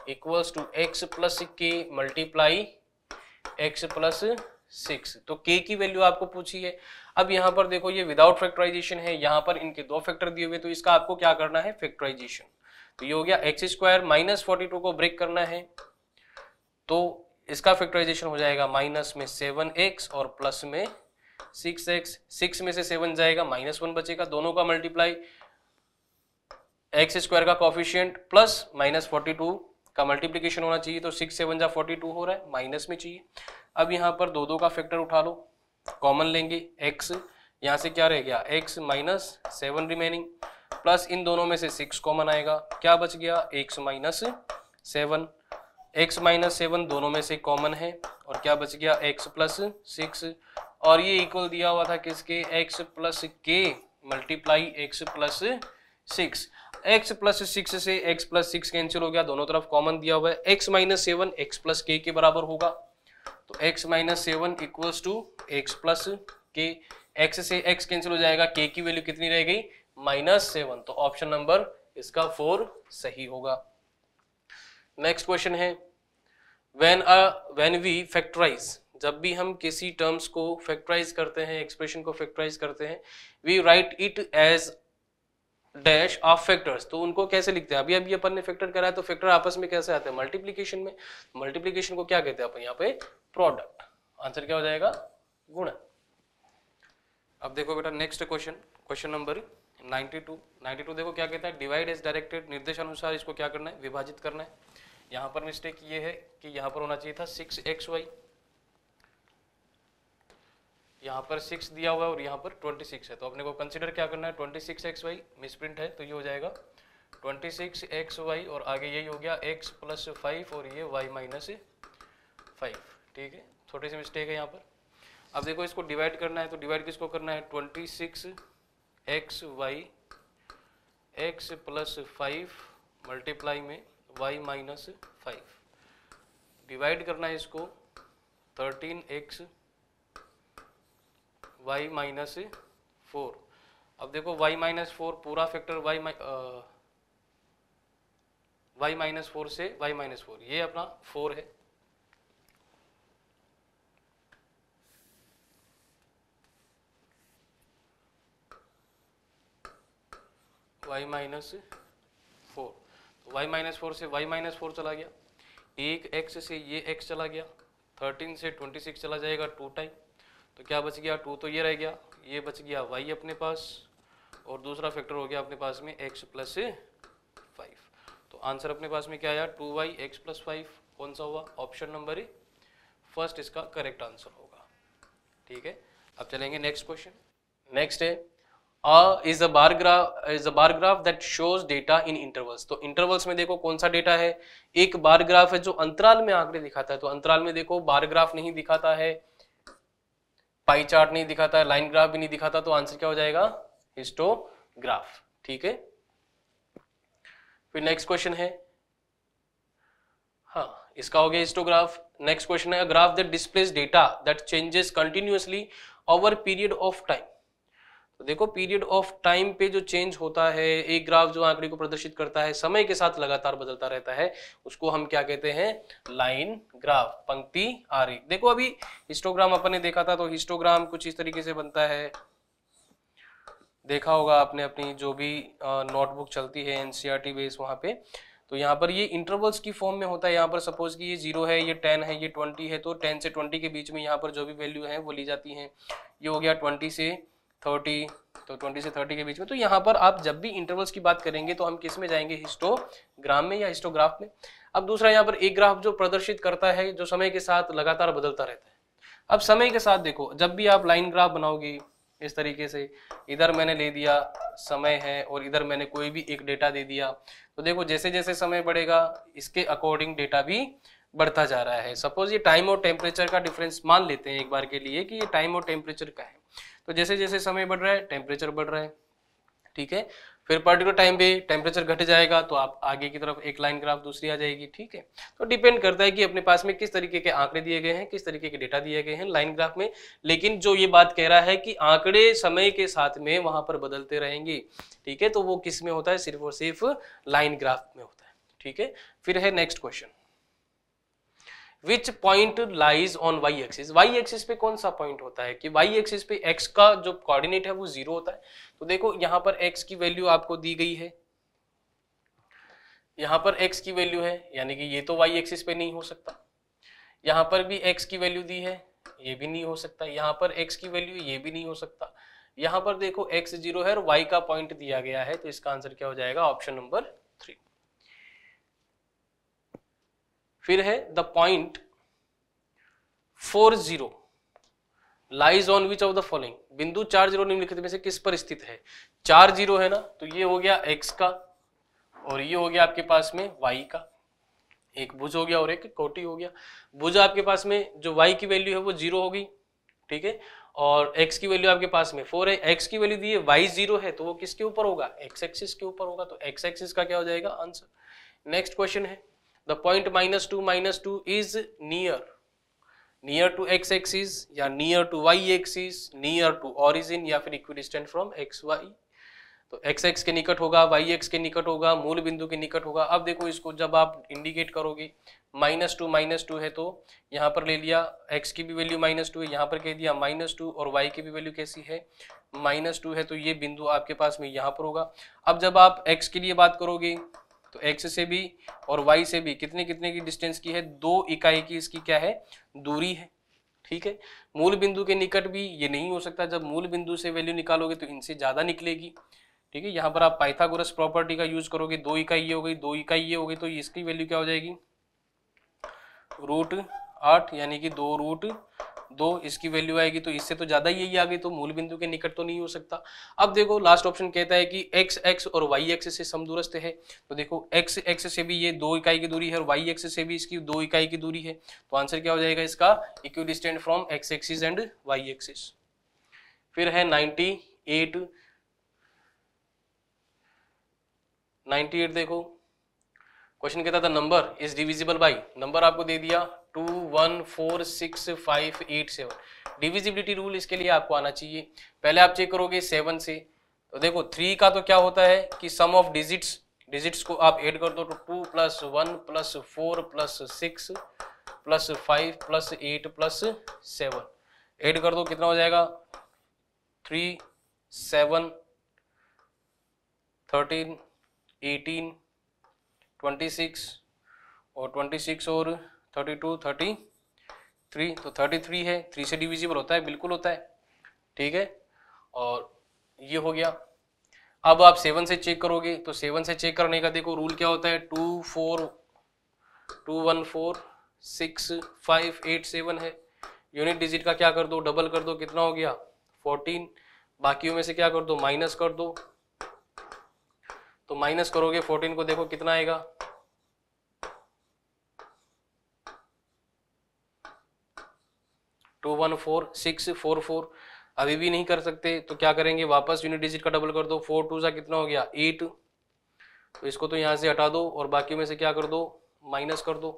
equals to X plus K multiply X plus six तो के की वैल्यू आपको पूछी है अब यहां पर देखो ये विदाउट फैक्टराइजेशन है यहां पर इनके दो फैक्टर दिए हुए तो इसका आपको क्या करना है फैक्टराइजेशन तो ये हो गया X square minus forty two को ब्रेक करना है तो इसका फैक्टराइजेशन हो जाएगा माइनस में सेवन एक्स और प्लस में सिक्स एक्स सिक्स में से सेवन जाएगा माइनस वन बचेगा दोनों का मल्टीप्लाई एक्स स्क्वायर का coefficient plus minus forty two का मल्टीप्लीकेशन होना चाहिए तो सिक्स सेवन जा फोर्टी टू हो रहा है माइनस में चाहिए अब यहां पर दो दो का फैक्टर उठा लो कॉमन लेंगे एक्स यहाँ से क्या रह गया X minus seven remaining plus इन दोनों में से सिक्स कॉमन आएगा क्या बच गया x minus seven X minus seven दोनों में से कॉमन है और क्या बच गया एक्स प्लस सिक्स और ये इक्वल दिया हुआ था किसके X plus K multiply X plus six X plus six से एक्स प्लस सिक्स कैंसिल हो गया दोनों तरफ कॉमन दिया हुआ है x minus seven X plus K बराबर होगा तो x minus seven equals to X plus K X से x कैंसिल हो जाएगा k की वैल्यू कितनी रह गई माइनस सेवन तो ऑप्शन नंबर इसका फोर सही होगा नेक्स्ट क्वेश्चन है when a when we factorize जब भी हम किसी टर्म्स को फैक्टराइज करते हैं एक्सप्रेशन को फैक्टराइज करते हैं we write it as dash of factors तो उनको कैसे लिखते हैं अभी अभी अपन ने फैक्टर कराया तो फैक्टर आपस में कैसे आते हैं मल्टीप्लीकेशन में मल्टीप्लीकेशन को क्या कहते हैं अपन यहाँ पे प्रोडक्ट आंसर क्या हो जाएगा गुण अब देखो बेटा नेक्स्ट क्वेश्चन क्वेश्चन नंबर 92 92 देखो क्या कहता है डिवाइड इज डायरेक्टेड निर्देशानुसार इसको क्या करना है विभाजित करना है यहाँ पर मिस्टेक ये है कि यहाँ पर होना चाहिए था सिक्स एक्स वाई यहाँ पर सिक्स दिया हुआ है और यहाँ पर ट्वेंटी सिक्स है तो अपने को कंसिडर क्या करना है twenty six X Y misprint है तो ये हो जाएगा ट्वेंटी सिक्स एक्स वाई और आगे यही हो गया एक्स प्लस फाइव और ये वाई माइनस फाइव ठीक है छोटी सी मिस्टेक है यहाँ पर अब देखो इसको डिवाइड करना है तो डिवाइड किसको करना है twenty six X Y x plus five multiply में वाई माइनस फाइव डिवाइड करना है इसको thirteen X Y minus four अब देखो वाई माइनस फोर पूरा factor Y Y minus four से वाई माइनस फोर ये अपना फोर है वाई माइनस फोर तो वाई माइनस फोर से वाई माइनस फोर चला गया एक एक्स से ये एक्स चला गया थर्टीन से ट्वेंटी सिक्स चला जाएगा टू टाइम तो क्या बच गया टू तो ये रह गया ये बच गया वाई अपने पास और दूसरा फैक्टर हो गया अपने पास में एक्स प्लस फाइव तो आंसर अपने पास में क्या आया two Y x plus five कौन सा हुआ ऑप्शन नंबर ही फर्स्ट इसका करेक्ट आंसर होगा ठीक है अब चलेंगे नेक्स्ट क्वेश्चन नेक्स्ट है is a bar graph is a bar graph that shows data in intervals तो इंटरवल्स में देखो कौन सा डेटा है एक बार ग्राफ है जो अंतराल में आंकड़े दिखाता है तो अंतराल में देखो बार ग्राफ नहीं दिखाता है पाई चार्ट नहीं दिखाता लाइन ग्राफ भी नहीं दिखाता तो आंसर क्या हो जाएगा हिस्टोग्राफ ठीक है फिर नेक्स्ट क्वेश्चन है हाँ इसका हो गया हिस्टोग्राफ नेक्स्ट क्वेश्चन है graph that displays data that changes continuously over period of time तो देखो पीरियड ऑफ टाइम पे जो चेंज होता है एक ग्राफ जो आंकड़े को प्रदर्शित करता है समय के साथ लगातार बदलता रहता है उसको हम क्या कहते हैं लाइन ग्राफ पंक्ति आरेख देखो अभी हिस्टोग्राम अपन ने देखा था तो हिस्टोग्राम कुछ इस तरीके से बनता है देखा होगा आपने अपनी जो भी नोटबुक चलती है टी बेस वहां पे तो यहाँ पर ये इंटरवल्स की फॉर्म में होता है यहाँ पर सपोज कि ये जीरो है ये टेन है ये ट्वेंटी है तो टेन से ट्वेंटी के बीच में यहाँ पर जो भी वैल्यू है वो ली जाती है ये हो गया ट्वेंटी से थर्टी तो ट्वेंटी से थर्टी के बीच में तो यहाँ पर आप जब भी इंटरवल्स की बात करेंगे तो हम किस में जाएंगे हिस्टोग्राम में या हिस्टोग्राफ में अब दूसरा यहाँ पर एक ग्राफ जो प्रदर्शित करता है जो समय के साथ लगातार बदलता रहता है अब समय के साथ देखो जब भी आप लाइन ग्राफ बनाओगे इस तरीके से इधर मैंने ले दिया समय है और इधर मैंने कोई भी एक डेटा दे दिया तो देखो जैसे जैसे समय बढ़ेगा इसके अकॉर्डिंग डेटा भी बढ़ता जा रहा है सपोज ये टाइम और टेम्परेचर का डिफरेंस मान लेते हैं एक बार के लिए कि ये टाइम और टेम्परेचर का है तो जैसे जैसे समय बढ़ रहा है टेम्परेचर बढ़ रहा है ठीक है फिर पर्टिकुलर टाइम पे टेम्परेचर घट जाएगा तो आप आगे की तरफ एक लाइन ग्राफ दूसरी आ जाएगी ठीक है तो डिपेंड करता है कि अपने पास में किस तरीके के आंकड़े दिए गए हैं किस तरीके के डेटा दिए गए हैं लाइन ग्राफ में लेकिन जो ये बात कह रहा है कि आंकड़े समय के साथ में वहां पर बदलते रहेंगे ठीक है तो वो किस में होता है सिर्फ और सिर्फ लाइन ग्राफ में होता है ठीक है फिर है next question which point lies on Y axis Y axis पे कौन सा पॉइंट होता है कि वाई एक्सिस पे एक्स का जो कोऑर्डिनेट है वो जीरो होता है तो देखो यहाँ पर एक्स की वैल्यू आपको दी गई है यहाँ पर एक्स की वैल्यू है यानी कि ये तो वाई एक्सिस पे नहीं हो सकता यहाँ पर भी एक्स की वैल्यू दी है ये भी नहीं हो सकता यहाँ पर एक्स की वैल्यू ये भी नहीं हो सकता यहाँ पर देखो एक्स जीरो है और वाई का पॉइंट दिया गया है तो इसका आंसर क्या हो जाएगा ऑप्शन नंबर फिर है the point four zero lies on which of the following बिंदु चार जीरो निम्नलिखित में से किस पर स्थित है चार जीरो है ना तो ये हो गया एक्स का और ये हो गया आपके पास में वाई का एक भुज हो गया और एक कोटी हो गया भुज आपके पास में जो वाई की वैल्यू है वो जीरो होगी ठीक है और एक्स की वैल्यू आपके पास में फोर है एक्स की वैल्यू दी है वाई जीरो है तो वो किसके ऊपर होगा एक्स एक्सिस के ऊपर होगा तो एक्स एक्सिस का क्या हो जाएगा आंसर नेक्स्ट क्वेश्चन है the point minus two minus two is near near to X axis ya near to y axis near to origin ya fir equidistant from X तो एक्स एक्स के निकट होगा Y x के निकट होगा मूल बिंदु के निकट होगा अब देखो इसको जब आप इंडिकेट करोगे माइनस टू माइनस टू है तो यहाँ पर ले लिया एक्स की भी वैल्यू माइनस टू है यहाँ पर कह दिया माइनस टू और वाई की भी वैल्यू कैसी है माइनस टू है तो ये बिंदु आपके पास में यहाँ पर होगा अब जब आप एक्स के लिए बात करोगे तो एक्स से भी और वाई से भी कितने कितने की डिस्टेंस की है दो इकाई की इसकी क्या है दूरी है ठीक है मूल बिंदु के निकट भी ये नहीं हो सकता जब मूल बिंदु से वैल्यू निकालोगे तो इनसे ज़्यादा निकलेगी ठीक है यहाँ पर आप पाइथागोरस प्रॉपर्टी का यूज करोगे दो इकाई ये हो गई दो इकाई ये हो गई तो इसकी वैल्यू क्या हो जाएगी रूट आठ यानी कि दो रूट दो इसकी वैल्यू आएगी तो इससे तो ज़्यादा यही आ गई तो मूल बिंदु के निकट तो नहीं हो सकता अब देखो लास्ट ऑप्शन कहता है कि एक्स एक्स और वाई एक्स से समदूरस्थ है तो देखो एक्स एक्स से भी ये दो इकाई की दूरी है और वाई एक्स से भी इसकी दो इकाई की दूरी है तो आंसर क्या हो जाएगा इसका equidistant from X axis and Y axis फिर है नाइनटी एट नाइन्टी एट देखो क्वेश्चन कहता था number is divisible by number आपको दे दिया two one four six five eight seven divisibility rule इसके लिए आपको आना चाहिए पहले आप चेक करोगे सेवन से तो देखो थ्री का तो क्या होता है कि सम ऑफ डिजिट्स डिजिट्स को आप ऐड कर दो तो two plus one plus four plus six plus five plus eight plus seven add कर दो कितना हो जाएगा three seven thirteen eighteen twenty six और ट्वेंटी सिक्स और थर्टी टू थर्टी थ्री तो थर्टी थ्री है थ्री से डिविजिबल होता है बिल्कुल होता है ठीक है और ये हो गया अब आप सेवन से चेक करोगे तो सेवन से चेक करने का देखो रूल क्या होता है two four two one four six five eight seven है यूनिट डिजिट का क्या कर दो डबल कर दो कितना हो गया फोर्टीन बाकियों में से क्या कर दो माइनस कर दो तो माइनस करोगे फोर्टीन को देखो कितना आएगा two one four six four four अभी भी नहीं कर सकते तो क्या करेंगे वापस यूनिट डिजिट का डबल कर दो फोर टू सा कितना हो गया एट तो इसको तो यहाँ से हटा दो और बाकी में से क्या कर दो माइनस कर दो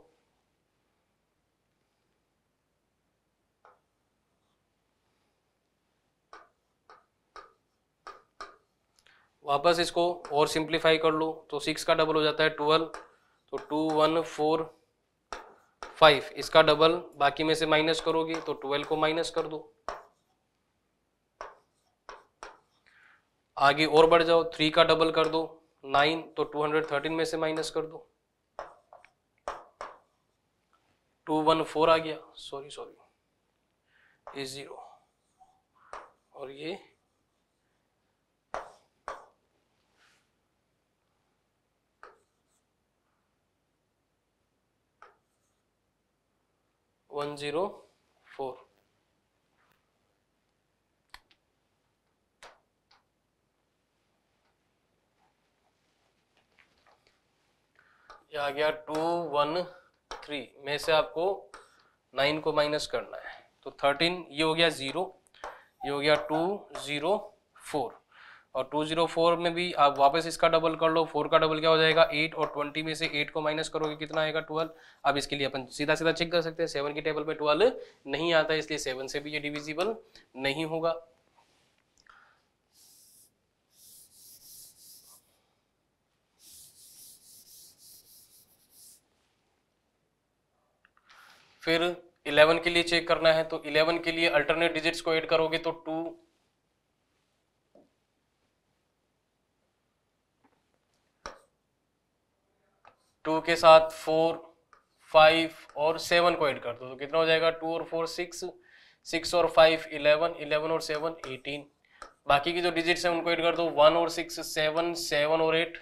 वापस इसको और सिंप्लीफाई कर लो तो सिक्स का डबल हो जाता है ट्वेल्व तो टू वन फोर फाइव इसका डबल बाकी में से माइनस करोगे तो ट्वेल्व को माइनस कर दो आगे और बढ़ जाओ थ्री का डबल कर दो नाइन तो टू हंड्रेड थर्टीन में से माइनस कर दो टू वन फोर आ गया सॉरी सॉरी इज जीरो और ये वन जीरो फोर ये आ गया टू वन थ्री में से आपको नाइन को माइनस करना है तो थर्टीन ये हो गया ज़ीरो ये हो गया टू ज़ीरो फोर और 204 में भी आप वापस इसका डबल कर लो फोर का डबल क्या हो जाएगा एट और ट्वेंटी में से एट को माइनस करोगे कितना आएगा ट्वेल्व अब इसके लिए अपन सीधा सीधा चेक कर सकते हैं सेवन के टेबल पे ट्वेल्व नहीं आता इसलिए सेवन से भी ये डिविजिबल नहीं होगा फिर 11 के लिए चेक करना है तो 11 के लिए अल्टरनेट डिजिट्स को ऐड करोगे तो टू के साथ फोर फाइव और सेवन को ऐड कर दो तो कितना हो जाएगा टू और फोर सिक्स सिक्स और फाइव इलेवन इलेवन और सेवन एटीन बाकी के जो डिजिट्स हैं उनको ऐड कर दो वन और सिक्स सेवन सेवन और एट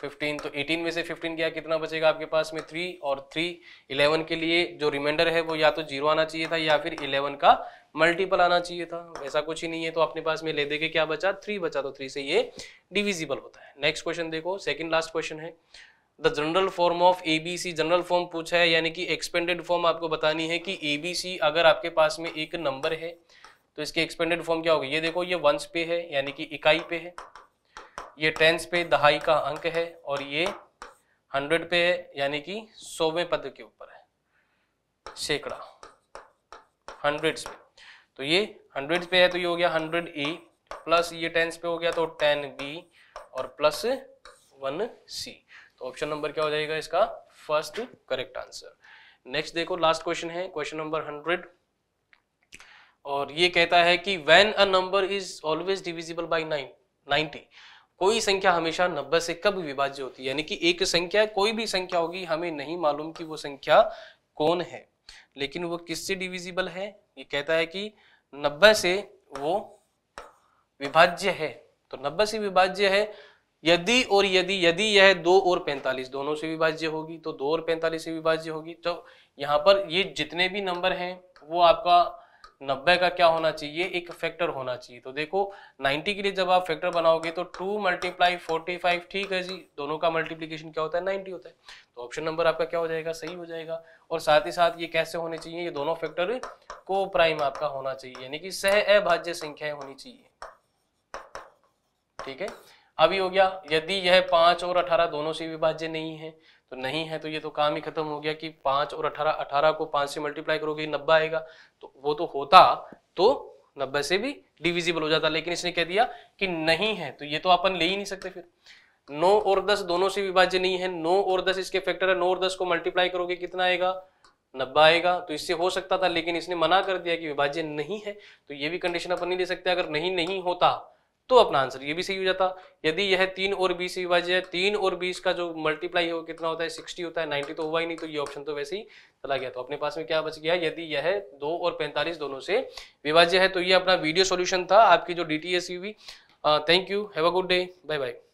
फिफ्टीन तो एटीन में से फिफ्टीन क्या कितना बचेगा आपके पास में थ्री और थ्री इलेवन के लिए जो रिमाइंडर है वो या तो जीरो आना चाहिए था या फिर इलेवन का मल्टीपल आना चाहिए था वैसा कुछ ही नहीं है तो अपने पास में ले दे के क्या बचा थ्री बचा तो थ्री से ये डिविजिबल होता है नेक्स्ट क्वेश्चन देखो सेकेंड लास्ट क्वेश्चन है the general form of A B C general form पूछा है यानी कि एक्सपेंडेड फॉर्म आपको बतानी है कि ए बी सी अगर आपके पास में एक नंबर है तो इसके एक्सपेंडेड फॉर्म क्या होगा ये देखो ये वंस पे है यानी कि इकाई पे है ये टेंस पे दहाई का अंक है और ये हंड्रेड पे है यानी कि सौवें पद के ऊपर है सैकड़ा हंड्रेड्स पे तो ये हंड्रेड पे है तो ये हो गया हंड्रेड ए प्लस ये टेंस पे हो गया तो टेन बी और प्लस वन सी तो ऑप्शन नंबर क्या हो जाएगा इसका फर्स्ट करेक्ट आंसर नेक्स्ट देखो लास्ट क्वेश्चन है क्वेश्चन नंबर हंड्रेड और ये कहता है कि when a number is always divisible by nine ninety कोई संख्या हमेशा नब्बे से कब विभाज्य होती है यानी कि एक संख्या कोई भी संख्या होगी हमें नहीं मालूम कि वो संख्या कौन है लेकिन वो किससे डिविजिबल है ये कहता है कि नब्बे से वो विभाज्य है तो नब्बे से विभाज्य है यदि और यदि यदि यह दो और पैंतालीस दोनों से विभाज्य होगी तो दो और पैंतालीस से विभाज्य होगी तो यहाँ पर ये जितने भी नंबर हैं वो आपका नब्बे का क्या होना चाहिए एक फैक्टर होना चाहिए तो देखो नाइन्टी के लिए जब आप फैक्टर बनाओगे तो टू मल्टीप्लाई फोर्टी फाइव ठीक है जी दोनों का मल्टीप्लीकेशन क्या होता है नाइन्टी होता है तो ऑप्शन नंबर आपका क्या हो जाएगा सही हो जाएगा और साथ ही साथ ये कैसे होने चाहिए ये दोनों फैक्टर को प्राइम आपका होना चाहिए यानी कि सह अभाज्य संख्याएं होनी चाहिए ठीक है अभी हो गया यदि यह पांच और अठारह दोनों से विभाज्य नहीं है तो नहीं है तो ये तो काम ही खत्म हो गया कि पांच और अठारह अठारह को पांच से मल्टीप्लाई करोगे नब्बे आएगा तो वो तो होता तो नब्बे से भी डिविजिबल हो जाता लेकिन इसने कह दिया कि नहीं है तो ये तो अपन ले ही नहीं सकते फिर नौ और दस दोनों से विभाज्य नहीं है नौ और दस इसके फैक्टर है नौ और दस को मल्टीप्लाई करोगे कितना आएगा नब्बा आएगा तो इससे हो सकता था लेकिन इसने मना कर दिया कि विभाज्य नहीं है तो ये भी कंडीशन अपन नहीं ले सकते अगर नहीं नहीं होता तो अपना आंसर ये भी सही हो जाता यदि यह तीन और बीस विभाज्य है तीन और बीस का जो मल्टीप्लाई हो कितना होता है सिक्सटी होता है नाइन्टी तो हुआ ही नहीं तो ये ऑप्शन तो वैसे ही चला गया तो अपने पास में क्या बच गया यदि यह दो और पैंतालीस दोनों से विभाज्य है तो ये अपना वीडियो सोल्यूशन था आपकी जो D T S thank you have a good day bye bye